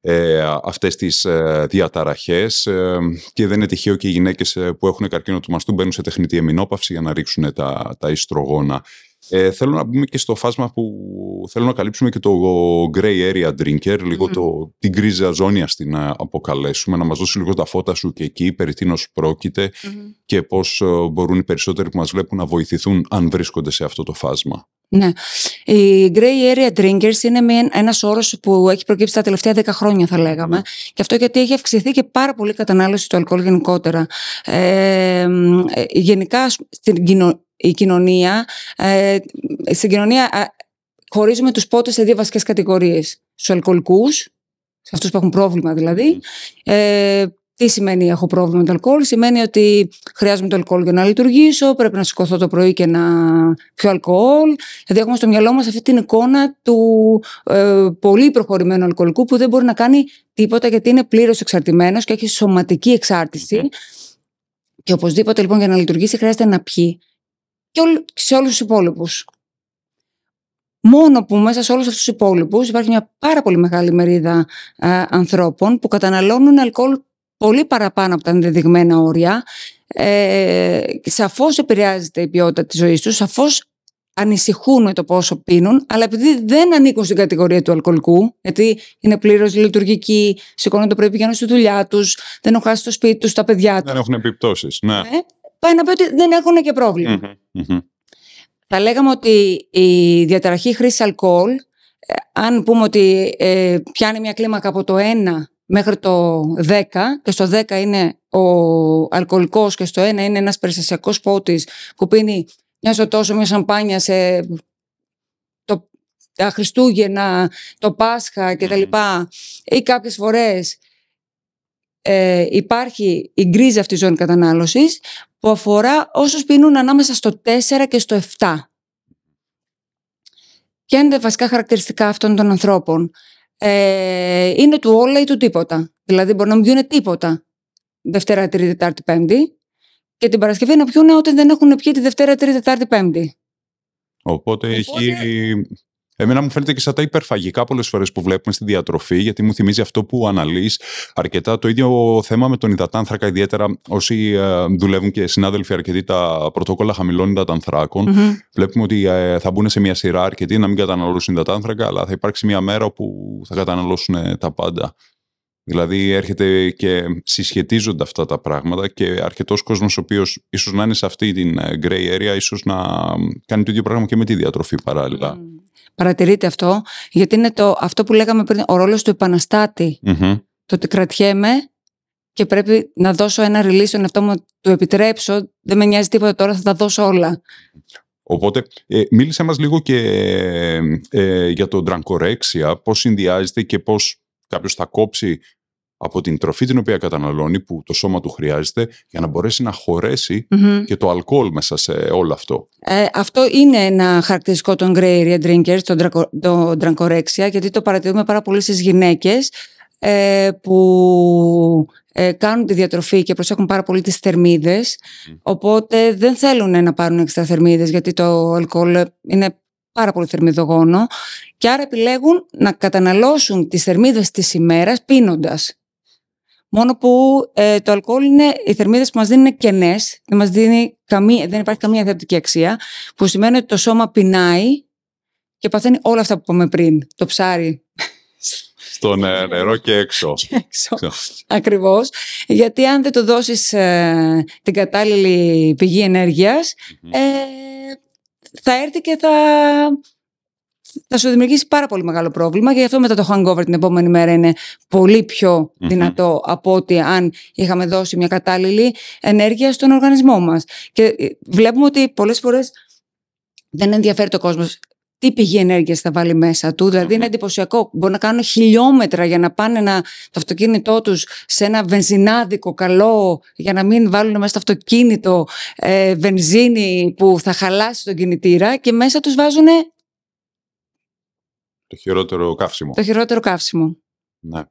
ε, αυτές τις ε, διαταραχές ε, και δεν είναι τυχαίο και οι γυναίκες ε, που έχουν καρκίνο του μαστού μπαίνουν σε τεχνητή εμινόπαυση για να ρίξουν τα, τα ιστρογόνα. Ε, θέλω να μπούμε και στο φάσμα που θέλω να καλύψουμε και το gray area drinker, λίγο το, την γκρίζα ζώνη ας την αποκαλέσουμε, να μας δώσει λίγο τα φώτα σου και εκεί, περί τίνος πρόκειται και πώς ε, μπορούν οι περισσότεροι που μας βλέπουν να βοηθηθούν αν βρίσκονται σε αυτό το φάσμα. Ναι. Οι gray area drinkers είναι ένας όρος που έχει προκύψει τα τελευταία 10 χρόνια, θα λέγαμε. Ναι. Και αυτό γιατί έχει αυξηθεί και πάρα πολύ η κατανάλωση του αλκοόλ γενικότερα. Ε, ε γενικά στην, η κοινωνία. Ε, στην κοινωνία ε, χωρίζουμε τους πότες σε δύο βασικές κατηγορίες. Στους αλκοολικούς, σε αυτούς που έχουν πρόβλημα δηλαδή. Ε, τι σημαίνει έχω πρόβλημα με το αλκοόλ, σημαίνει ότι χρειάζομαι το αλκοόλ για να λειτουργήσω, πρέπει να σηκωθώ το πρωί και να πιω αλκοόλ. Δηλαδή έχουμε στο μυαλό μας αυτή την εικόνα του ε, πολύ προχωρημένου αλκοολικού που δεν μπορεί να κάνει τίποτα γιατί είναι πλήρως εξαρτημένος και έχει σωματική εξάρτηση. Και οπωσδήποτε λοιπόν για να λειτουργήσει χρειάζεται να πιει και σε όλους τους υπόλοιπους. Μόνο που μέσα σε όλους αυτούς τους υπόλοιπους υπάρχει μια πάρα πολύ μεγάλη μερίδα ε, ανθρώπων που καταναλώνουν αλκοόλ πολύ παραπάνω από τα ενδεδειγμένα όρια. Ε, σαφώς επηρεάζεται η ποιότητα της ζωής τους, σαφώς ανησυχούν με το πόσο πίνουν, αλλά επειδή δεν ανήκουν στην κατηγορία του αλκοολικού, γιατί είναι πλήρως λειτουργικοί, σηκώνουν το πρωί, πηγαίνουν στη δουλειά τους, δεν έχουν χάσει το σπίτι τους, τα παιδιά του. Δεν έχουν επιπτώσεις. Ναι. Ε, πάει να πει ότι δεν έχουν και προβλημα Θα λέγαμε ότι η διαταραχή χρήση αλκοόλ, ε, αν πούμε ότι ε, πιάνει μια κλίμακα από το 1 μέχρι το 10 και στο 10 είναι ο αλκοολικός και στο 1 είναι ένας περιστασιακός πότης που πίνει μια τόσο μια σαμπάνια σε το, τα Χριστούγεννα, το Πάσχα κτλ. Mm-hmm. ή κάποιες φορές ε, υπάρχει η γκρίζα αυτή ζώνη κατανάλωσης που αφορά όσους πίνουν ανάμεσα στο 4 και στο 7. Ποια είναι τα βασικά χαρακτηριστικά αυτών των ανθρώπων. Ε, είναι του όλα ή του τίποτα. Δηλαδή μπορεί να μην πιούνε τίποτα Δευτέρα, Τρίτη, Τετάρτη, Πέμπτη και την Παρασκευή να πιούνε όταν δεν έχουν πιει τη Δευτέρα, Τρίτη, Τετάρτη, Πέμπτη. Οπότε... έχει Εμένα μου φαίνεται και σαν τα υπερφαγικά πολλές φορές που βλέπουμε στη διατροφή, γιατί μου θυμίζει αυτό που αναλύεις αρκετά. Το ίδιο θέμα με τον υδατάνθρακα, ιδιαίτερα όσοι ε, δουλεύουν και συνάδελφοι αρκετοί τα πρωτόκολλα χαμηλών Βλέπουμε ότι ε, θα μπουν σε μια σειρά αρκετοί να μην καταναλώσουν υδατάνθρακα, αλλά θα υπάρξει μια μέρα όπου θα καταναλώσουν τα πάντα. Δηλαδή έρχεται και συσχετίζονται αυτά τα πράγματα και αρκετός κόσμος ο οποίος ίσως να είναι σε αυτή την ε, gray area ίσως να κάνει το ίδιο πράγμα και με τη διατροφή παράλληλα. Παρατηρείτε αυτό, γιατί είναι το, αυτό που λέγαμε πριν, ο ρόλος του επαναστατη Το ότι κρατιέμαι και πρέπει να δώσω ένα release στον εαυτό μου, του επιτρέψω, δεν με νοιάζει τίποτα τώρα, θα τα δώσω όλα. Οπότε, ε, μίλησέ μας λίγο και ε, ε για το τρανκορέξια, πώς συνδυάζεται και πώς κάποιος θα κόψει από την τροφή την οποία καταναλώνει, που το σώμα του χρειάζεται, για να μπορέσει να χωρεσει και το αλκοόλ μέσα σε όλο αυτό. Ε, αυτό είναι ένα χαρακτηριστικό των grey area drinkers, των τρανκορέξια, γιατί το παρατηρούμε πάρα πολύ στις γυναίκες ε, που ε, κάνουν τη διατροφή και προσέχουν πάρα πολύ τις θερμίδες, οπότε δεν θέλουν να πάρουν έξτρα θερμίδες, γιατί το αλκοόλ είναι πάρα πολύ θερμιδογόνο και άρα επιλέγουν να καταναλώσουν τις θερμίδες της ημέρας πίνοντας. Μόνο που ε, το αλκοόλ είναι, οι θερμίδες που μας δίνουν είναι κενές, δεν, δίνει δεν υπάρχει καμία θεραπευτική αξία, που σημαίνει ότι το σώμα πεινάει και παθαίνει όλα αυτά που είπαμε πριν. Το ψάρι. Στο νερό και έξω. Ακριβώς. Γιατί αν δεν το δώσεις ε, την κατάλληλη πηγή ενέργειας, ε, θα έρθει και θα θα σου δημιουργήσει πάρα πολύ μεγάλο πρόβλημα και γι' αυτό μετά το hangover την επόμενη μέρα είναι πολύ πιο δυνατό από ότι αν είχαμε δώσει μια κατάλληλη ενέργεια στον οργανισμό μας. Και ε, βλέπουμε ότι πολλές φορές δεν ενδιαφέρει το κόσμος τι πηγή ενέργειας θα βάλει μέσα του. Δηλαδή, είναι εντυπωσιακό. Μπορεί να κάνουν χιλιόμετρα για να πάνε να, το αυτοκίνητό τους σε ένα βενζινάδικο καλό, για να μην βάλουν μέσα στο αυτοκίνητο ε, βενζίνη που θα χαλάσει τον κινητήρα και μέσα τους βάζουν το χειρότερο καύσιμο. Το χειρότερο καύσιμο. Ναι.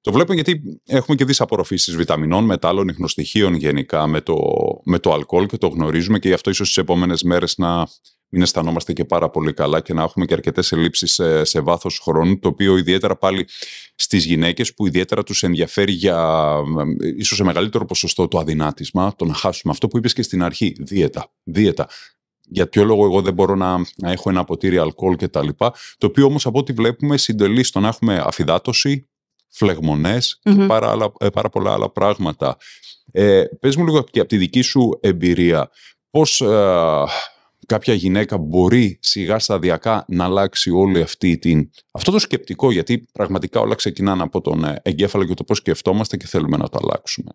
Το βλέπουμε γιατί έχουμε και δεις απορροφήσεις βιταμινών, μετάλλων, ιχνοστοιχείων γενικά με το, με το αλκοόλ και το γνωρίζουμε και γι' αυτό ίσως τις επόμενες μέρες να μην αισθανόμαστε και πάρα πολύ καλά και να έχουμε και αρκετές ελλείψεις σε, σε βάθος χρόνου. Το οποίο ιδιαίτερα πάλι στις γυναίκες που ιδιαίτερα τους ενδιαφέρει για ε, ίσως σε μεγαλύτερο ποσοστό το αδυνάτισμα, το να χάσουμε αυτό που είπες και στην αρχή. Δίαιτα. Δίαιτα για ποιο λόγο εγώ δεν μπορώ να, έχω ένα ποτήρι αλκοόλ κτλ. Το οποίο όμως από ό,τι βλέπουμε συντελεί στο να έχουμε αφυδάτωση, και ε, πάρα, πολλά άλλα πράγματα. Ε, πες μου λίγο και από τη δική σου εμπειρία, πώς ε, κάποια γυναίκα μπορεί σιγά σταδιακά να αλλάξει όλη αυτή την... Αυτό το σκεπτικό, γιατί πραγματικά όλα ξεκινάνε από τον ε, εγκέφαλο και το πώς σκεφτόμαστε και θέλουμε να το αλλαξουμε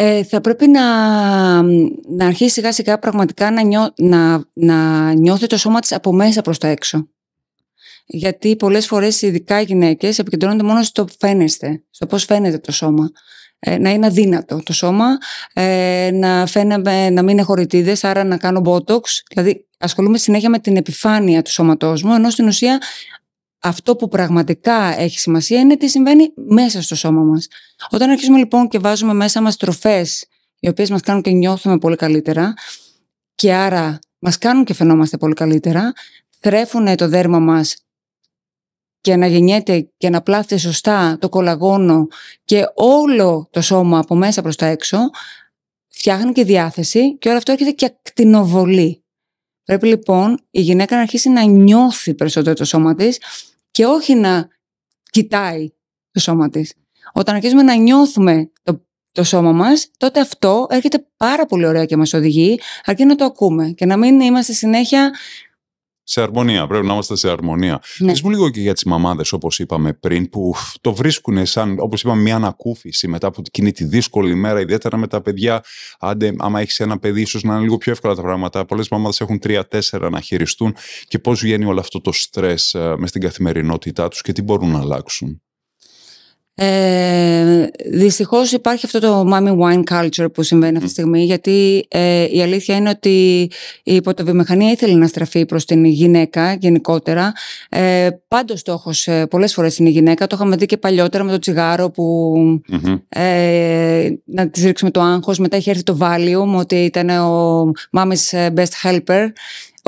ε, θα πρέπει να, να αρχίσει σιγά σιγά πραγματικά να, να, να νιώθει το σώμα της από μέσα προς τα έξω. Γιατί πολλές φορές ειδικά οι γυναίκες επικεντρώνονται μόνο στο φαίνεστε, στο πώς φαίνεται το σώμα. Ε, να είναι αδύνατο το σώμα, ε, να φαίνεται να μην είναι άρα να κάνω μπότοξ. Δηλαδή ασχολούμαι συνέχεια με την επιφάνεια του σώματός μου, ενώ στην ουσία αυτό που πραγματικά έχει σημασία είναι τι συμβαίνει μέσα στο σώμα μας. Όταν αρχίζουμε λοιπόν και βάζουμε μέσα μας τροφές οι οποίες μας κάνουν και νιώθουμε πολύ καλύτερα και άρα μας κάνουν και φαινόμαστε πολύ καλύτερα, θρέφουν το δέρμα μας και να γεννιέται και να πλάθεται σωστά το κολαγόνο και όλο το σώμα από μέσα προς τα έξω, φτιάχνει και διάθεση και όλο αυτό έρχεται και ακτινοβολή. Πρέπει λοιπόν η γυναίκα να αρχίσει να νιώθει περισσότερο το σώμα της και όχι να κοιτάει το σώμα της. Όταν αρχίζουμε να νιώθουμε το, το σώμα μας, τότε αυτό έρχεται πάρα πολύ ωραία και μας οδηγεί, αρκεί να το ακούμε και να μην είμαστε συνέχεια σε αρμονία, πρέπει να είμαστε σε αρμονία. Ναι. Πες μου λίγο και για τις μαμάδες, όπως είπαμε πριν, που το βρίσκουν σαν, όπως είπαμε, μια ανακούφιση μετά από εκείνη τη δύσκολη μέρα, ιδιαίτερα με τα παιδιά. Άντε, άμα έχεις ένα παιδί, ίσως να είναι λίγο πιο εύκολα τα πράγματα. Πολλές μαμάδες έχουν τρία-τέσσερα να χειριστούν και πώς βγαίνει όλο αυτό το στρες ε, μες στην καθημερινότητά τους και τι μπορούν να αλλάξουν. Ε, δυστυχώς υπάρχει αυτό το mommy wine culture που συμβαίνει αυτή τη στιγμή γιατί ε, η αλήθεια είναι ότι η υποτοβιομηχανία ήθελε να στραφεί προς την γυναίκα γενικότερα ε, πάντως στόχος ε, πολλές φορές είναι η γυναίκα το είχαμε δει και παλιότερα με το τσιγάρο που ε, να της ρίξουμε το άγχος μετά είχε έρθει το Valium ότι ήταν ο mommy's ε, best helper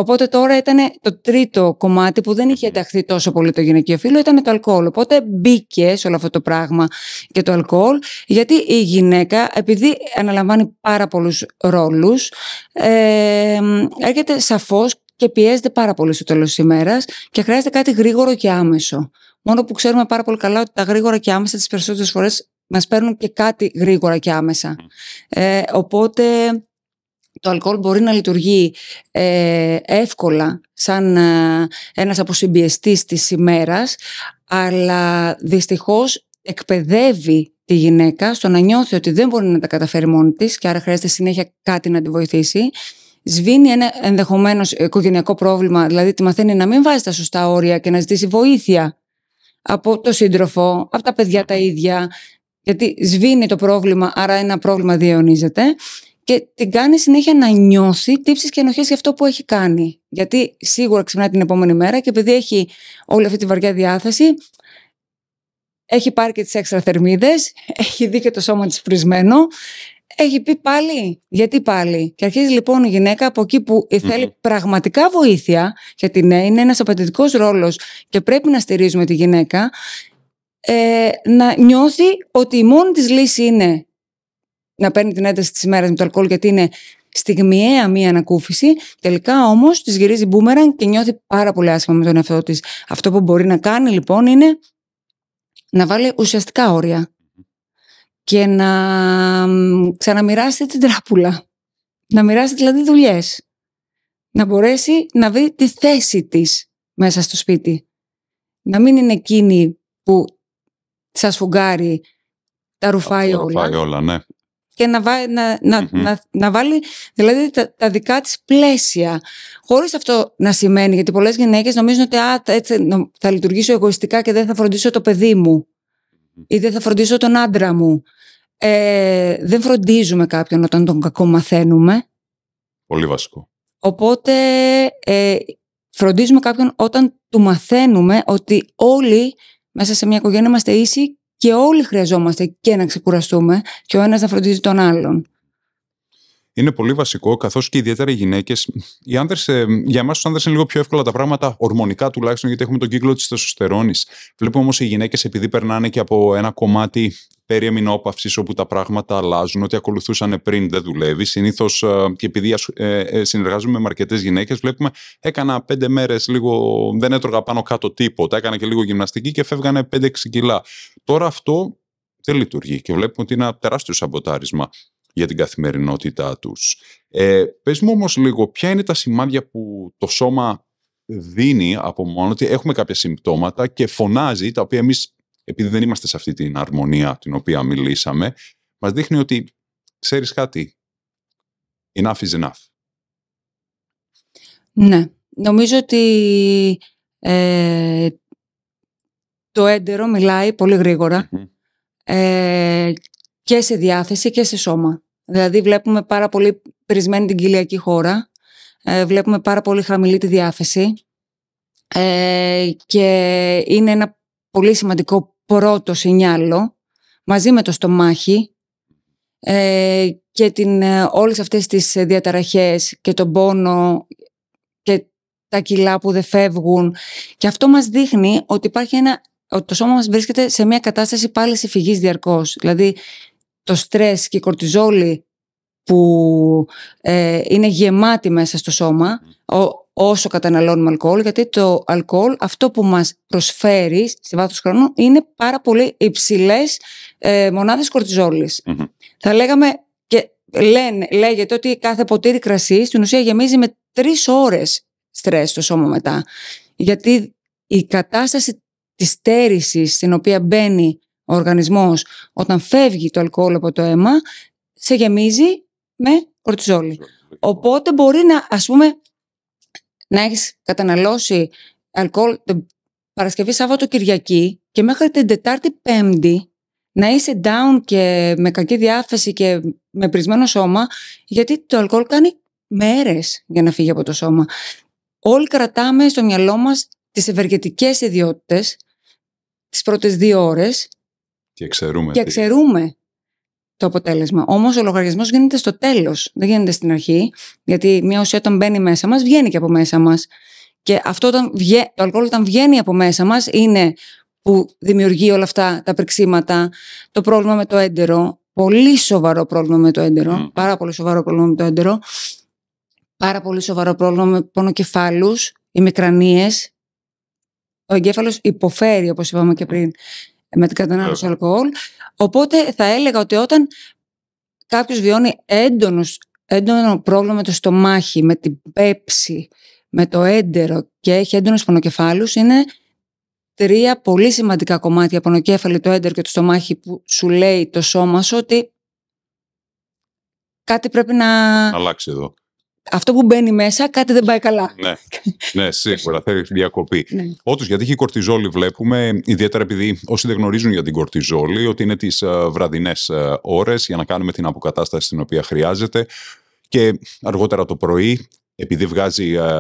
Οπότε τώρα ήταν το τρίτο κομμάτι που δεν είχε ενταχθεί τόσο πολύ το γυναικείο φίλο ήταν το αλκοόλ. Οπότε μπήκε σε όλο αυτό το πράγμα και το αλκοόλ, γιατί η γυναίκα, επειδή αναλαμβάνει πάρα πολλούς ρόλους, ε, έρχεται σαφώς και πιέζεται πάρα πολύ στο τέλος της ημέρας και χρειάζεται κάτι γρήγορο και άμεσο. Μόνο που ξέρουμε πάρα πολύ καλά ότι τα γρήγορα και άμεσα τις περισσότερες φορές μας παίρνουν και κάτι γρήγορα και άμεσα. Ε, οπότε το αλκοόλ μπορεί να λειτουργεί ε, εύκολα σαν ε, ένας αποσυμπιεστής της ημέρας, αλλά δυστυχώς εκπαιδεύει τη γυναίκα στο να νιώθει ότι δεν μπορεί να τα καταφέρει μόνη της και άρα χρειάζεται συνέχεια κάτι να τη βοηθήσει. Σβήνει ένα ενδεχομένως οικογενειακό πρόβλημα, δηλαδή τη μαθαίνει να μην βάζει τα σωστά όρια και να ζητήσει βοήθεια από το σύντροφο, από τα παιδιά τα ίδια, γιατί σβήνει το πρόβλημα, άρα ένα πρόβλημα διαιωνίζεται και την κάνει συνέχεια να νιώθει τύψεις και ενοχές για αυτό που έχει κάνει. Γιατί σίγουρα ξυπνάει την επόμενη μέρα και επειδή έχει όλη αυτή τη βαριά διάθεση, έχει πάρει και τις έξτρα θερμίδες, έχει δει και το σώμα της φρισμένο, έχει πει πάλι. Γιατί πάλι. Και αρχίζει λοιπόν η γυναίκα από εκεί που θέλει mm-hmm. πραγματικά βοήθεια, γιατί ναι, είναι ένας απαιτητικός ρόλος και πρέπει να στηρίζουμε τη γυναίκα, ε, να νιώθει ότι η μόνη της λύση είναι να παίρνει την ένταση της ημέρας με το αλκοόλ, γιατί είναι στιγμιαία μία ανακούφιση. Τελικά όμως της γυρίζει μπούμεραν και νιώθει πάρα πολύ άσχημα με τον εαυτό της. Αυτό που μπορεί να κάνει λοιπόν είναι να βάλει ουσιαστικά όρια και να ξαναμοιράσει την τράπουλα. Να μοιράσει δηλαδή δουλειές. Να μπορέσει να βρει τη θέση της μέσα στο σπίτι. Να μην είναι εκείνη που σα φουγκάρει, τα ρουφάει όλα. Τα όλα, ναι και να, να, να, βάλει δηλαδή τα, τα δικά της πλαίσια. Χωρίς αυτό να σημαίνει, γιατί πολλές γυναίκες νομίζουν ότι α, έτσι, θα λειτουργήσω εγωιστικά και δεν θα φροντίσω το παιδί μου ή δεν θα φροντίσω τον άντρα μου. Ε, δεν φροντίζουμε κάποιον όταν τον κακό μαθαίνουμε. Πολύ βασικό. Οπότε ε, φροντίζουμε κάποιον όταν του μαθαίνουμε ότι όλοι μέσα σε μια οικογένεια είμαστε ίσοι και όλοι χρειαζόμαστε και να ξεκουραστούμε και ο ένας να φροντίζει τον άλλον είναι πολύ βασικό, καθώς και ιδιαίτερα οι γυναίκες. Οι άνδρες, ε, για εμάς τους άνδρες είναι λίγο πιο εύκολα τα πράγματα, ορμονικά τουλάχιστον, γιατί έχουμε τον κύκλο της τεσοστερόνη. Βλέπουμε όμως οι γυναίκες, επειδή περνάνε και από ένα κομμάτι περί αμινόπαυση, όπου τα πράγματα αλλάζουν, ό,τι ακολουθούσαν πριν δεν δουλεύει. Συνήθως ε, και επειδή ε, συνεργάζομαι με αρκετές γυναίκες, βλέπουμε έκανα πέντε μέρες λίγο, δεν έτρωγα πάνω κάτω τίποτα, έκανα και λίγο γυμναστική και φεύγανε 5-6 κιλά. Τώρα αυτό δεν λειτουργεί και βλέπουμε ότι είναι ένα τεράστιο σαμποτάρισμα για την καθημερινότητά τους. Ε, πες μου όμως λίγο, ποια είναι τα σημάδια που το σώμα δίνει από μόνο ότι έχουμε κάποια συμπτώματα και φωνάζει, τα οποία εμείς, επειδή δεν είμαστε σε αυτή την αρμονία την οποία μιλήσαμε, μας δείχνει ότι ξέρεις κάτι, enough is enough. Ναι, νομίζω ότι ε, το έντερο μιλάει πολύ Ε, και σε διάθεση και σε σώμα. Δηλαδή βλέπουμε πάρα πολύ περισμένη την κοιλιακή χώρα, ε, βλέπουμε πάρα πολύ χαμηλή τη διάθεση ε, και είναι ένα πολύ σημαντικό πρώτο σινιάλο μαζί με το στομάχι ε, και την, ε, όλες αυτές τις διαταραχές και τον πόνο και τα κιλά που δεν φεύγουν και αυτό μας δείχνει ότι υπάρχει ένα ότι το σώμα μας βρίσκεται σε μια κατάσταση πάλι συφυγής διαρκώς. Δηλαδή το στρες και η κορτιζόλη που ε, είναι γεμάτη μέσα στο σώμα όσο καταναλώνουμε αλκοόλ, γιατί το αλκοόλ αυτό που μας προσφέρει σε βάθος χρόνου είναι πάρα πολύ υψηλές ε, μονάδες Θα λέγαμε και λένε, λέγεται ότι κάθε ποτήρι κρασί στην ουσία γεμίζει με τρεις ώρες στρες στο σώμα μετά. Γιατί η κατάσταση της στέρησης στην οποία μπαίνει ο οργανισμός όταν φεύγει το αλκοόλ από το αίμα σε γεμίζει με κορτιζόλι. Οπότε μπορεί να ας πούμε να έχεις καταναλώσει αλκοόλ την Παρασκευή, Σάββατο, Κυριακή και μέχρι την Τετάρτη, Πέμπτη να είσαι down και με κακή διάθεση και με πρισμένο σώμα γιατί το αλκοόλ κάνει μέρες για να φύγει από το σώμα. Όλοι κρατάμε στο μυαλό μας τις ευεργετικές ιδιότητες τις πρώτες δύο ώρες και ξέρουμε. Και το αποτέλεσμα. Όμως ο λογαριασμός γίνεται στο τέλος. Δεν γίνεται στην αρχή. Γιατί μια ουσία όταν μπαίνει μέσα μας, βγαίνει και από μέσα μας. Και αυτό όταν βγε... το αλκοόλ όταν βγαίνει από μέσα μας είναι που δημιουργεί όλα αυτά τα πρεξίματα, το πρόβλημα με το έντερο, πολύ σοβαρό πρόβλημα με το έντερο, mm. πάρα πολύ σοβαρό πρόβλημα με το έντερο, πάρα πολύ σοβαρό πρόβλημα με κεφάλους. οι μικρανίες, ο εγκέφαλος υποφέρει όπως είπαμε και πριν με την κατανάλωση ε. αλκοόλ. Οπότε θα έλεγα ότι όταν κάποιος βιώνει έντονος, έντονο πρόβλημα με το στομάχι, με την πέψη, με το έντερο και έχει έντονο πονοκεφάλους, είναι τρία πολύ σημαντικά κομμάτια, πονοκέφαλη, το έντερο και το στομάχι, που σου λέει το σώμα σου ότι κάτι πρέπει να. Αλλάξει εδώ αυτό που μπαίνει μέσα κάτι δεν πάει καλά. Ναι, ναι σίγουρα θέλει διακοπή. Ναι. Όντως, γιατί έχει κορτιζόλη, βλέπουμε, ιδιαίτερα επειδή όσοι δεν γνωρίζουν για την κορτιζόλη, ότι είναι τις ε, βραδινές ε, ώρες για να κάνουμε την αποκατάσταση την οποία χρειάζεται. Και αργότερα το πρωί επειδή βγάζει ε,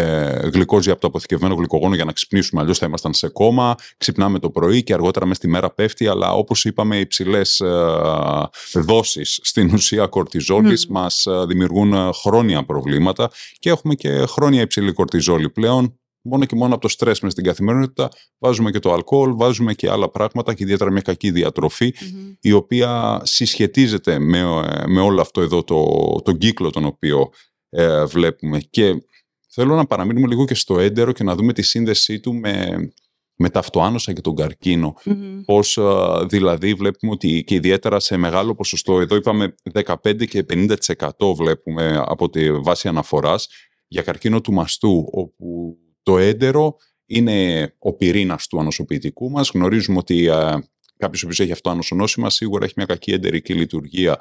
ε, γλυκόζι από το αποθηκευμένο γλυκογόνο για να ξυπνήσουμε, αλλιώς θα ήμασταν σε κόμμα. Ξυπνάμε το πρωί και αργότερα μέσα στη μέρα πέφτει, αλλά όπως είπαμε, οι υψηλέ ε, δόσεις στην ουσία κορτιζόλης mm. Ναι. μας ε, δημιουργούν ε, χρόνια προβλήματα και έχουμε και χρόνια υψηλή κορτιζόλη πλέον. Μόνο και μόνο από το στρες μες στην καθημερινότητα βάζουμε και το αλκοόλ, βάζουμε και άλλα πράγματα και ιδιαίτερα μια κακή η οποία συσχετίζεται με, ε, με όλο αυτό εδώ το, τον κύκλο τον οποίο ε, βλέπουμε. Και θέλω να παραμείνουμε λίγο και στο έντερο και να δούμε τη σύνδεσή του με, με τα αυτοάνοσα και τον καρκίνο. Πώς δηλαδή βλέπουμε ότι και ιδιαίτερα σε μεγάλο ποσοστό, εδώ είπαμε 15 και 50% βλέπουμε από τη βάση αναφοράς, για καρκίνο του μαστού, όπου το έντερο είναι ο πυρήνας του ανοσοποιητικού μας. Γνωρίζουμε ότι κάποιο που έχει αυτό ανοσονόσημα σίγουρα έχει μια κακή εντερική λειτουργία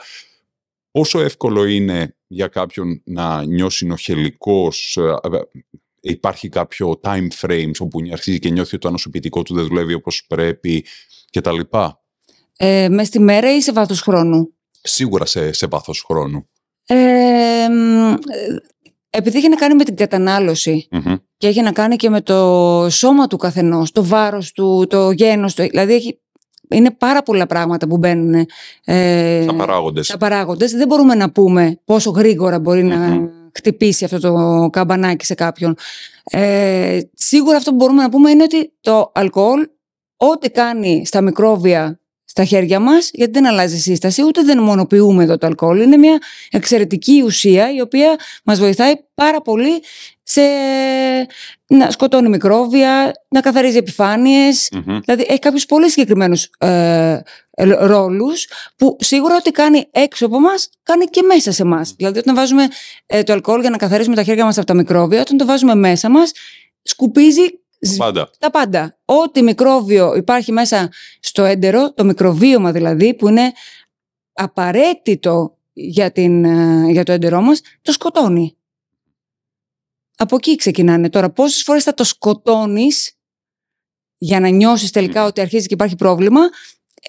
Πόσο εύκολο είναι για κάποιον να νιώσει νοχελικός, ε, υπάρχει κάποιο time frame όπου αρχίζει και νιώθει ότι το ανοσοποιητικό του δεν δουλεύει όπως πρέπει κτλ. Ε, μες στη μέρα ή σε βάθος χρόνου. Σίγουρα σε, σε βάθος χρόνου. Ε, ε επειδή έχει να κάνει με την καταναλωση και έχει να κάνει και με το σώμα του καθενός, το βάρος του, το γένος του, δηλαδή έχει είναι πάρα πολλά πράγματα που μπαίνουν. Ε, στα παράγοντες. παράγοντες. Δεν μπορούμε να πούμε πόσο γρήγορα να χτυπήσει αυτό το καμπανάκι σε κάποιον. Ε, σίγουρα αυτό που μπορούμε να πούμε είναι ότι το αλκοόλ ό,τι κάνει στα μικρόβια στα χέρια μας, γιατί δεν αλλάζει σύσταση, ούτε δεν μονοποιούμε εδώ το αλκοόλ. Είναι μια εξαιρετική ουσία η οποία μας βοηθάει πάρα πολύ σε να σκοτώνει μικρόβια, να καθαρίζει Δηλαδή έχει κάποιους πολύ συγκεκριμένους ε, ε, ρόλους που σίγουρα ό,τι κάνει έξω από μας κάνει και μέσα σε εμά. Δηλαδή όταν βάζουμε ε, το αλκοόλ για να καθαρίσουμε τα χέρια μας από τα μικρόβια, όταν το βάζουμε μέσα μας σκουπίζει πάντα. Τα πάντα. Ό,τι μικρόβιο υπάρχει μέσα στο έντερο, το μικροβίωμα δηλαδή, που είναι απαραίτητο για, την, ε, για το έντερό μας, το σκοτώνει. Από εκεί ξεκινάνε. Τώρα, πόσες φορές θα το σκοτώνεις για να νιώσεις τελικά ότι αρχίζει και υπάρχει πρόβλημα,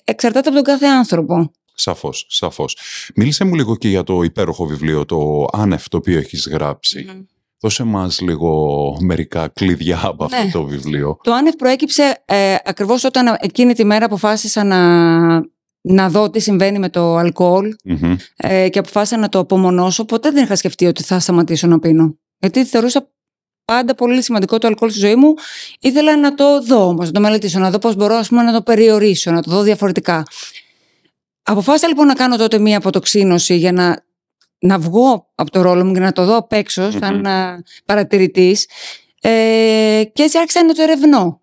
εξαρτάται από τον κάθε άνθρωπο. Σαφώς, σαφώς. Μίλησε μου λίγο και για το υπέροχο βιβλίο, το Άνευ, το οποίο έχεις γράψει. Δώσε μας λίγο μερικά κλειδιά από αυτό ναι. το βιβλίο. Το Άνευ προέκυψε ακριβώ ε, ακριβώς όταν εκείνη τη μέρα αποφάσισα να, να δω τι συμβαίνει με το αλκοολ ε, και αποφάσισα να το απομονώσω. Ποτέ δεν είχα σκεφτεί ότι θα σταματήσω να πίνω. Γιατί θεωρούσα πάντα πολύ σημαντικό το αλκοόλ στη ζωή μου. Ήθελα να το δω όμως, να το μελετήσω, να δω πώς μπορώ να το περιορίσω, να το δω διαφορετικά. Αποφάσισα λοιπόν να κάνω τότε μία αποτοξίνωση για να να βγω από το ρόλο μου και να το δω απ' έξω σαν mm παρατηρητής ε, και έτσι άρχισα να το ερευνώ.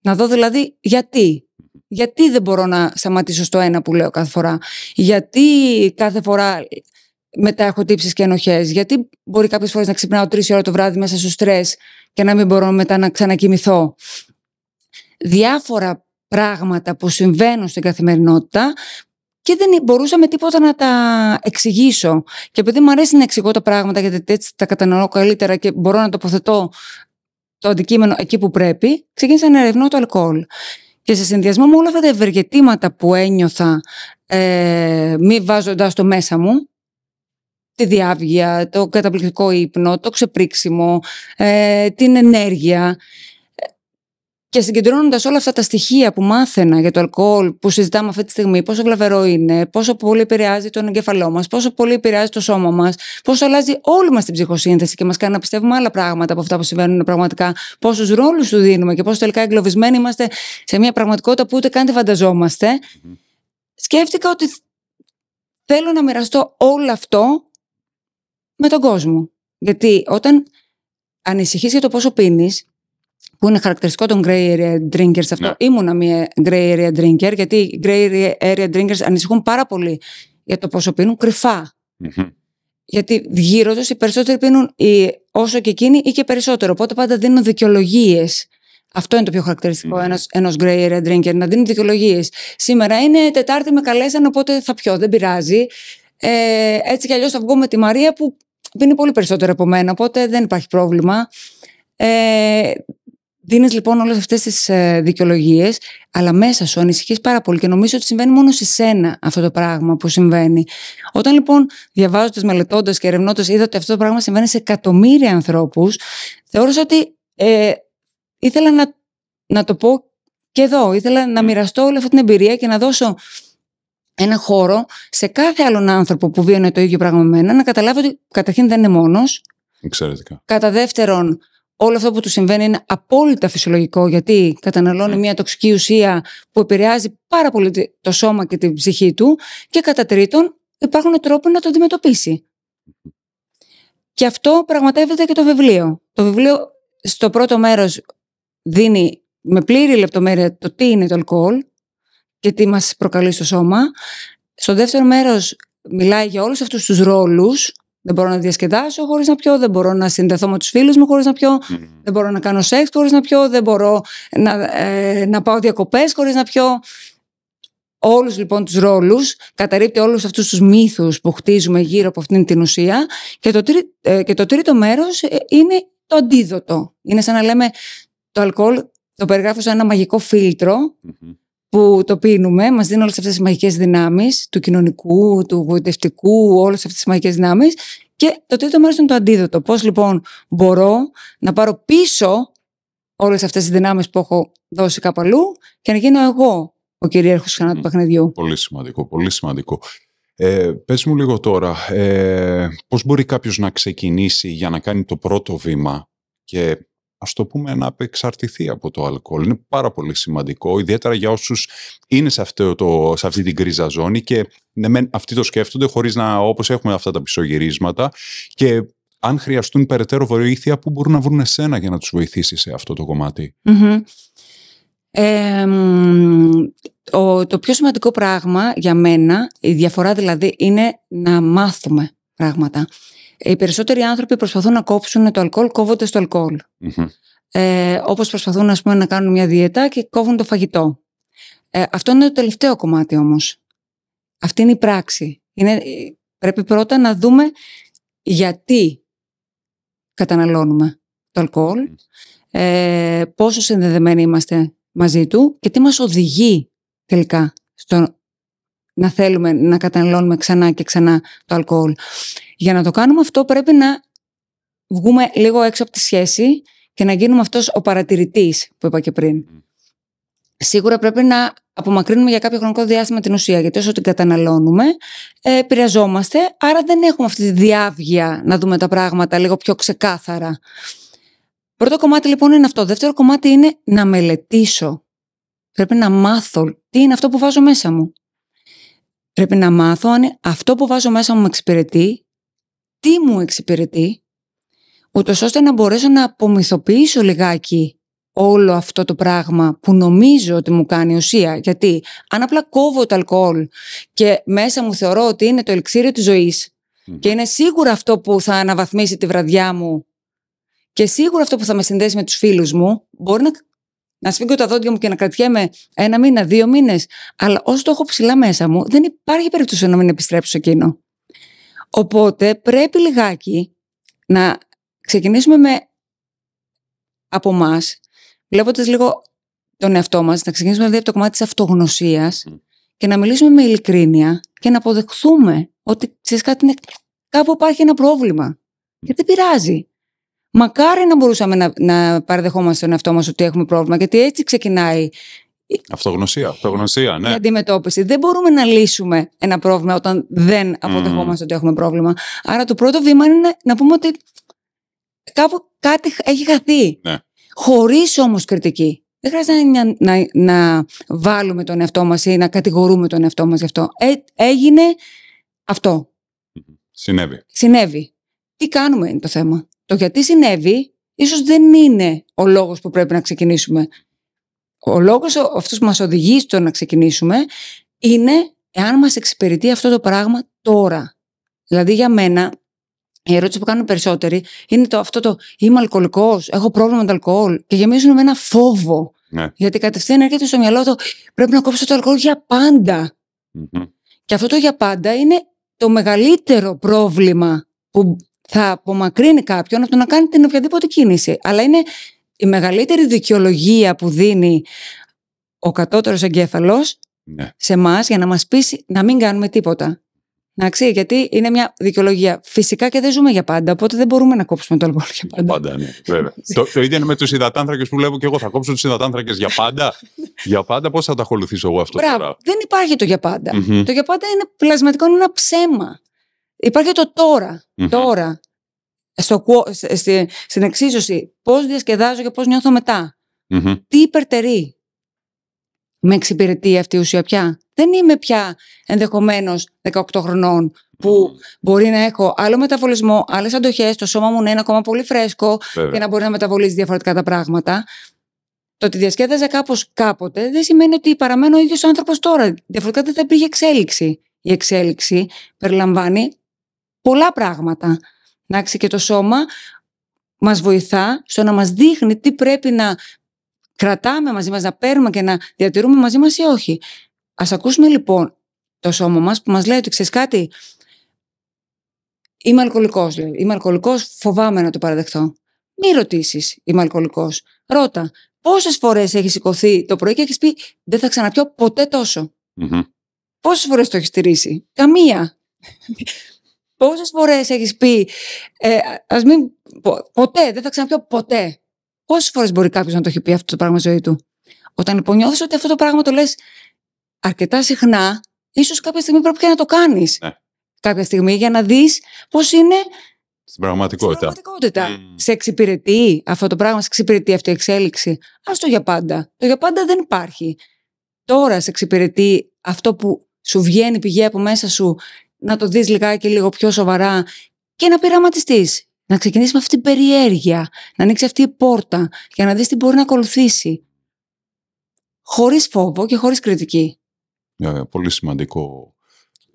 Να δω δηλαδή γιατί. Γιατί δεν μπορώ να σταματήσω στο ένα που λέω κάθε φορά. Γιατί κάθε φορά μετά έχω τύψεις και ενοχές. Γιατί μπορεί κάποιες φορές να ξυπνάω τρεις ώρα το βράδυ μέσα στο στρες και να μην μπορώ μετά να ξανακοιμηθώ. Διάφορα πράγματα που συμβαίνουν στην καθημερινότητα και δεν μπορούσαμε με τίποτα να τα εξηγήσω. Και επειδή μου αρέσει να εξηγώ τα πράγματα, γιατί έτσι τα κατανοώ καλύτερα και μπορώ να τοποθετώ το αντικείμενο εκεί που πρέπει, ξεκίνησα να ερευνώ το αλκοόλ. Και σε συνδυασμό με όλα αυτά τα ευεργετήματα που ένιωθα ε, μη βάζοντας το μέσα μου, τη διάβγεια, το καταπληκτικό ύπνο, το ξεπρίξιμο, ε, την ενέργεια, και συγκεντρώνοντας όλα αυτά τα στοιχεία που μάθαινα για το αλκοόλ που συζητάμε αυτή τη στιγμή, πόσο βλαβερό είναι, πόσο πολύ επηρεάζει τον εγκεφαλό μας, πόσο πολύ επηρεάζει το σώμα μας, πόσο αλλάζει όλη μας την ψυχοσύνθεση και μας κάνει να πιστεύουμε άλλα πράγματα από αυτά που συμβαίνουν πραγματικά, πόσους ρόλους του δίνουμε και πόσο τελικά εγκλωβισμένοι είμαστε σε μια πραγματικότητα που ούτε καν τη φανταζομαστε Σκέφτηκα ότι θέλω να μοιραστώ όλο αυτό με τον κόσμο. Γιατί όταν ανησυχείς για το πόσο πίνεις, που είναι χαρακτηριστικό των grey area drinkers αυτό. Ναι. Ήμουνα μια grey area drinker, γιατί οι grey area drinkers ανησυχούν πάρα πολύ για το πόσο πίνουν Γιατί γύρω τους οι περισσότεροι πίνουν ή, όσο και εκείνοι ή και περισσότερο. Οπότε πάντα δίνουν δικαιολογίες. Αυτό είναι το πιο χαρακτηριστικό mm. ενό grey area drinker, να δίνει δικαιολογίες. Σήμερα είναι Τετάρτη, με καλέσαν, οπότε θα πιω, δεν πειράζει. Ε, έτσι κι αλλιώς θα βγω με τη Μαρία που πίνει πολύ περισσότερο από μένα, οπότε δεν υπάρχει πρόβλημα. Ε, Δίνεις λοιπόν όλες αυτές τις ε, δικαιολογίες, αλλά μέσα σου ανησυχείς πάρα πολύ και νομίζω ότι συμβαίνει μόνο σε σένα αυτό το πράγμα που συμβαίνει. Όταν λοιπόν διαβάζοντα, μελετώντας και ερευνώντας, είδα ότι αυτό το πράγμα συμβαίνει σε εκατομμύρια ανθρώπους, θεώρησα ότι ε, ήθελα να, να το πω και εδώ. Ήθελα να ναι. μοιραστώ όλη αυτή την εμπειρία και να δώσω ένα χώρο σε κάθε άλλον άνθρωπο που βίωνε το ίδιο πράγμα με μένα, να καταλάβει ότι καταρχήν δεν είναι μόνος. Εξαιρετικά. Κατά δεύτερον, όλο αυτό που του συμβαίνει είναι απόλυτα φυσιολογικό γιατί καταναλώνει μια τοξική ουσία που επηρεάζει πάρα πολύ το σώμα και την ψυχή του και κατά τρίτον υπάρχουν τρόποι να το αντιμετωπίσει. Και αυτό πραγματεύεται και το βιβλίο. Το βιβλίο στο πρώτο μέρος δίνει με πλήρη λεπτομέρεια το τι είναι το αλκοόλ και τι μας προκαλεί στο σώμα. Στο δεύτερο μέρος μιλάει για όλους αυτούς τους ρόλους δεν μπορώ να διασκεδάσω χωρίς να πιω. Δεν μπορώ να συνδεθώ με τους φίλους μου χωρίς να πιω. Δεν μπορώ να κάνω σεξ χωρίς να πιω. Δεν μπορώ να, να πάω διακοπές χωρίς να πιω. Όλους λοιπόν τους ρόλους, καταρρύπτει όλους αυτούς τους μύθους που χτίζουμε γύρω από αυτήν την ουσία. Και το, τρί, ε, και το τρίτο μέρος ε, είναι το αντίδοτο. Είναι σαν να λέμε το αλκοόλ το περιγράφω σαν ένα μαγικό που το πίνουμε, μας δίνουν όλες αυτές τις μαγικές δυνάμεις του κοινωνικού, του βοητευτικού, όλες αυτές τις μαγικές δυνάμεις και το τρίτο μέρος είναι το αντίδοτο. Πώς λοιπόν μπορώ να πάρω πίσω όλες αυτές τις δυνάμεις που έχω δώσει κάπου αλλού και να γίνω εγώ ο κυριαρχο ξανά του παιχνιδιού. Πολύ σημαντικό, πολύ σημαντικό. Ε, πες μου λίγο τώρα, ε, πώς μπορεί κάποιος να ξεκινήσει για να κάνει το πρώτο βήμα και ας το πούμε, να απεξαρτηθεί από το αλκοόλ. Είναι πάρα πολύ σημαντικό, ιδιαίτερα για όσους είναι σε, αυτό το, σε αυτή την κρίζα ζώνη και ναι, αυτοί το σκέφτονται χωρίς να, όπως έχουμε αυτά τα πισωγυρίσματα και αν χρειαστούν περαιτέρω βοήθεια, πού μπορούν να βρουν εσένα για να τους βοηθήσεις σε αυτό το κομματι ο, το πιο σημαντικό πράγμα για μένα, η διαφορά δηλαδή, είναι να μάθουμε πράγματα. Ε, οι περισσότεροι άνθρωποι προσπαθούν να κόψουν το αλκοόλ κόβονται το αλκοόλ. Ε, όπως προσπαθούν ας πούμε, να κάνουν μια διέτα και κόβουν το φαγητό. Ε, αυτό είναι το τελευταίο κομμάτι όμως. Αυτή είναι η πράξη. Είναι, πρέπει πρώτα να δούμε γιατί καταναλώνουμε το αλκοόλ, πόσο συνδεδεμένοι είμαστε μαζί του και τι μας οδηγεί τελικά στο να θέλουμε να καταναλώνουμε ξανά και ξανά το αλκοόλ. Για να το κάνουμε αυτό πρέπει να βγούμε λίγο έξω από τη σχέση και να γίνουμε αυτός ο παρατηρητής που είπα και πριν. Σίγουρα πρέπει να απομακρύνουμε για κάποιο χρονικό διάστημα την ουσία, γιατί όσο την καταναλώνουμε, ε, επηρεαζόμαστε, άρα δεν έχουμε αυτή τη διάβγεια να δούμε τα πράγματα λίγο πιο ξεκάθαρα. Πρώτο κομμάτι λοιπόν είναι αυτό. Δεύτερο κομμάτι είναι να μελετήσω. Πρέπει να μάθω τι είναι αυτό που βάζω μέσα μου. Πρέπει να μάθω αν αυτό που βάζω μέσα μου με εξυπηρετεί τι μου εξυπηρετεί, ούτως ώστε να μπορέσω να απομυθοποιήσω λιγάκι όλο αυτό το πράγμα που νομίζω ότι μου κάνει ουσία. Γιατί αν απλά κόβω το αλκοόλ και μέσα μου θεωρώ ότι είναι το ελξίριο της ζωής και είναι σίγουρα αυτό που θα αναβαθμίσει τη βραδιά μου και σίγουρα αυτό που θα με συνδέσει με τους φίλους μου, μπορεί να, να σφίγγω τα δόντια μου και να κρατιέμαι ένα μήνα, δύο μήνες. Αλλά όσο το έχω ψηλά μέσα μου, δεν υπάρχει περίπτωση να μην επιστρέψω εκείνο. Οπότε πρέπει λιγάκι να ξεκινήσουμε με από εμάς, βλέποντας λίγο τον εαυτό μας, να ξεκινήσουμε δηλαδή από το κομμάτι της αυτογνωσίας και να μιλήσουμε με ειλικρίνεια και να αποδεχθούμε ότι ξέρεις κάτι, κάπου υπάρχει ένα πρόβλημα. Και δεν πειράζει. Μακάρι να μπορούσαμε να, να παραδεχόμαστε τον εαυτό μας ότι έχουμε πρόβλημα, γιατί έτσι ξεκινάει Αυτογνωσία, αυτογνωσία, ναι. Η αντιμετώπιση. Δεν μπορούμε να λύσουμε ένα πρόβλημα όταν δεν αποδεχόμαστε ότι έχουμε πρόβλημα. Άρα το πρώτο βήμα είναι να, πούμε ότι κάπου κάτι έχει χαθεί. Ναι. Χωρίς όμως κριτική. Δεν χρειάζεται να, να, βάλουμε τον εαυτό μας ή να κατηγορούμε τον εαυτό μας γι' αυτό. Έ, ε, έγινε αυτό. Συνέβη. Συνέβη. Τι κάνουμε είναι το θέμα. Το γιατί συνέβη ίσως δεν είναι ο λόγος που πρέπει να ξεκινήσουμε ο λόγος αυτός που μας οδηγεί στο να ξεκινήσουμε είναι εάν μας εξυπηρετεί αυτό το πράγμα τώρα. Δηλαδή για μένα η ερώτηση που κάνουν περισσότεροι είναι το, αυτό το είμαι αλκοολικός, έχω πρόβλημα με το αλκοόλ και γεμίζουν με ένα φόβο. Ναι. Γιατί κατευθείαν έρχεται στο μυαλό το πρέπει να κόψω το αλκοόλ για παντα mm-hmm. Και αυτό το για πάντα είναι το μεγαλύτερο πρόβλημα που θα απομακρύνει κάποιον από το να κάνει την οποιαδήποτε κίνηση. Αλλά είναι η μεγαλύτερη δικαιολογία που δίνει ο κατώτερος εγκέφαλος ναι. σε εμά για να μας πείσει να μην κάνουμε τίποτα. Εντάξει, γιατί είναι μια δικαιολογία. Φυσικά και δεν ζούμε για πάντα, οπότε δεν μπορούμε να κόψουμε το αλκοόλ για πάντα. Πάντα, ναι, το, το ίδιο είναι με τους υδατάνθρακες που λέω και εγώ. Θα κόψω τους υδατάνθρακες για πάντα. για πάντα, πώς θα τα ακολουθήσω εγώ αυτό Μπράβο. Δεν υπάρχει το για παντα Το για πάντα είναι πλασματικό, είναι ένα ψέμα. Υπάρχει το τωρα Τώρα στο, στην, στην εξίσωση πώς διασκεδάζω και πώς νιώθω μετά. Τι υπερτερεί. Με εξυπηρετεί αυτή η ουσία πια. Δεν είμαι πια ενδεχομένως 18 χρονών που μπορεί να έχω άλλο μεταβολισμό, άλλες αντοχές, το σώμα μου να είναι ακόμα πολύ φρέσκο Βέβαια. και να μπορεί να μεταβολίζει διαφορετικά τα πράγματα. Το ότι διασκέδαζα κάπως κάποτε δεν σημαίνει ότι παραμένω ο ίδιος άνθρωπος τώρα. Διαφορετικά δεν θα υπήρχε εξέλιξη. Η εξέλιξη περιλαμβάνει πολλά πράγματα. Εντάξει, και το σώμα μας βοηθά στο να μας δείχνει τι πρέπει να κρατάμε μαζί μας, να παίρνουμε και να διατηρούμε μαζί μας ή όχι. Ας ακούσουμε λοιπόν το σώμα μας που μας λέει ότι ξέρεις κάτι, είμαι αλκοολικός, λέει. είμαι αλκοολικός, φοβάμαι να το παραδεχθώ. Μη ρωτήσεις, είμαι αλκοολικός. Ρώτα, πόσες φορές έχεις σηκωθεί το πρωί και έχεις πει δεν θα ξαναπιώ ποτέ τόσο. Mm-hmm. το έχεις στηρίσει. Καμία. Πόσες φορές έχεις πει, ε, ας μην, πω, ποτέ, δεν θα ξαναπιώ ποτέ. Πόσες φορές μπορεί κάποιος να το έχει πει αυτό το πράγμα στη ζωή του. Όταν λοιπόν ότι αυτό το πράγμα το λες, αρκετά συχνά, ίσως κάποια στιγμή πρέπει και να το κάνεις. Ναι. Κάποια στιγμή για να δεις πώς είναι στην πραγματικότητα. Στην πραγματικότητα. Mm. Σε εξυπηρετεί αυτό το πράγμα, σε εξυπηρετεί αυτή η εξέλιξη. Ας το για πάντα. Το για πάντα δεν υπάρχει. Τώρα σε εξυπηρετεί αυτό που σου βγαίνει, πηγαίνει από μέσα σου να το δεις λιγάκι λίγο πιο σοβαρά και να πειραματιστείς. Να ξεκινήσεις με αυτή την περιέργεια, να ανοίξεις αυτή η πόρτα για να δεις τι μπορεί να ακολουθήσει. Χωρίς φόβο και χωρίς κριτική. Ναι, πολύ σημαντικό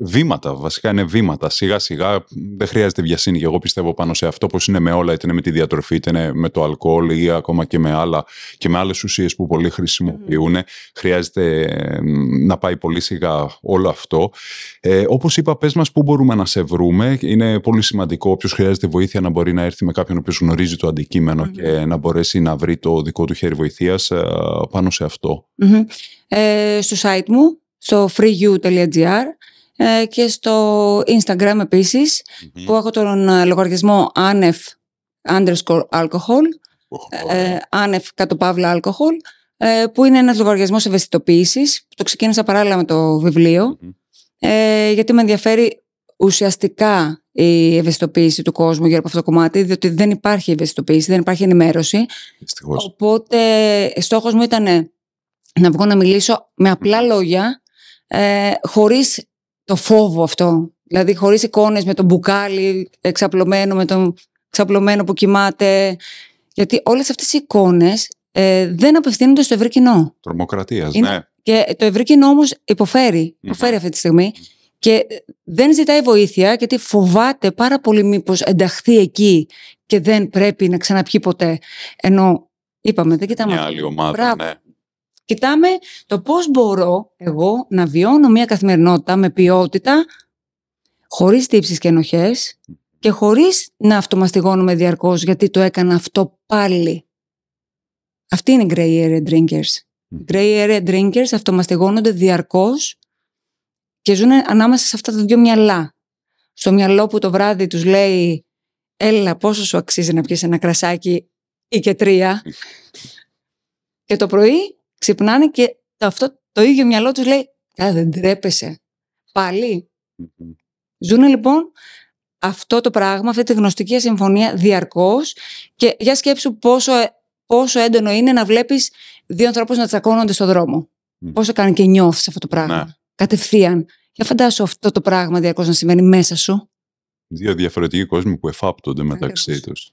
βήματα. Βασικά είναι βήματα. Σιγά σιγά δεν χρειάζεται βιασύνη. Και εγώ πιστεύω πάνω σε αυτό, όπω είναι με όλα, είτε είναι με τη διατροφή, είτε είναι με το αλκοόλ ή ακόμα και με, άλλα, και με άλλες ουσίες που πολύ χρησιμοποιούν. Mm. Χρειάζεται να πάει πολύ σιγά όλο αυτό. Ε, Όπως είπα, πες μας πού μπορούμε να σε βρούμε. Είναι πολύ σημαντικό όποιος χρειάζεται βοήθεια να μπορεί να έρθει με κάποιον ο οποίος γνωρίζει το αντικειμενο και να μπορέσει να βρει το δικό του χέρι βοηθείας ε, πάνω σε αυτο Ε, στο site μου, στο freeu.gr ε, και στο Instagram επισης που έχω τον ε, λογαριασμό Anef underscore alcohol, oh. ε, alcohol, ε, που είναι ένας λογαριασμός ευαισθητοποίησης, το ξεκίνησα παράλληλα με το βιβλιο γιατί με ενδιαφέρει ουσιαστικά η ευαισθητοποίηση του κόσμου γύρω από αυτό το κομμάτι, διότι δεν υπάρχει ευαισθητοποίηση, δεν υπάρχει ενημέρωση. Οπότε στόχος μου ήταν να βγω να μιλήσω με απλά λόγια, ε, χωρίς το φόβο αυτό. Δηλαδή χωρίς εικόνες με τον μπουκάλι εξαπλωμένο, με τον εξαπλωμένο που κοιμάται. Γιατί όλες αυτές οι εικόνες ε, δεν απευθύνονται στο ευρύ κοινό. Τρομοκρατίας, ναι. Και το ευρύ όμω όμως υποφέρει, αυτή τη στιγμή. Και δεν ζητάει βοήθεια γιατί φοβάται πάρα πολύ μήπως ενταχθεί εκεί και δεν πρέπει να ξαναπιεί ποτέ. Ενώ είπαμε, δεν κοιτάμε. Μια άλλη ομάδα, ναι. Κοιτάμε το πώς μπορώ εγώ να βιώνω μια καθημερινότητα με ποιότητα, χωρίς τύψεις και ενοχές και χωρίς να αυτομαστιγώνουμε διαρκώς γιατί το έκανα αυτό πάλι. Αυτή είναι οι grey area drinkers. Οι grey area drinkers αυτομαστιγώνονται διαρκώς και ζουν ανάμεσα σε αυτά τα δύο μυαλά. Στο μυαλό που το βράδυ τους λέει «Έλα, πόσο σου αξίζει να πιεις ένα κρασάκι ή και τρία» και το πρωί ξυπνάνε και αυτό το ίδιο μυαλό τους λέει δεν παλι Ζούνε λοιπόν αυτό το πράγμα, αυτή τη γνωστική συμφωνία διαρκώς και για σκέψου πόσο, πόσο έντονο είναι να βλέπεις δύο ανθρώπους να τσακώνονται στο δρόμο. Mm. Πόσο κάνει και νιώθεις αυτό το πράγμα. Ναι. Κατευθείαν. Για φαντάσου αυτό το πράγμα διαρκώς να σημαίνει μέσα σου. Δύο διαφορετικοί κόσμοι που εφάπτονται μεταξύ τους.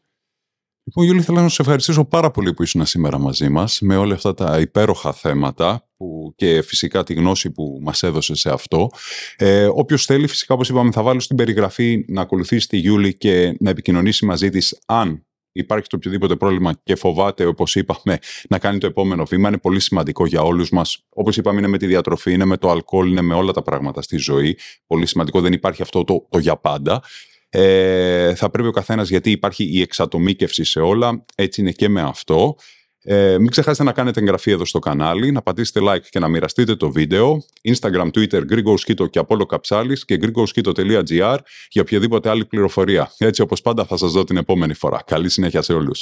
Λοιπόν, Γιούλη, θέλω να σε ευχαριστήσω πάρα πολύ που ήσουν σήμερα μαζί μας με όλα αυτά τα υπέροχα θέματα που και φυσικά τη γνώση που μας έδωσε σε αυτό. Ε, Όποιος θέλει, φυσικά, όπως είπαμε, θα βάλω στην περιγραφή να ακολουθήσει τη Γιούλη και να επικοινωνήσει μαζί της, αν υπάρχει το οποιοδήποτε πρόβλημα και φοβάται, όπως είπαμε, να κάνει το επόμενο βήμα. Είναι πολύ σημαντικό για όλους μας. Όπως είπαμε, είναι με τη διατροφή, είναι με το αλκοόλ, είναι με όλα τα πράγματα στη ζωή. Πολύ σημαντικό, δεν υπάρχει αυτό το, το για πάντα. Ε, θα πρέπει ο καθένας, γιατί υπάρχει η εξατομίκευση σε όλα, έτσι είναι και με αυτό. Ε, μην ξεχάσετε να κάνετε εγγραφή εδώ στο κανάλι, να πατήσετε like και να μοιραστείτε το βίντεο. Instagram, Twitter, Grigo και Απόλο Καψάλη και grigoskito.gr για οποιαδήποτε άλλη πληροφορία. Έτσι, όπως πάντα, θα σας δω την επόμενη φορά. Καλή συνέχεια σε όλους.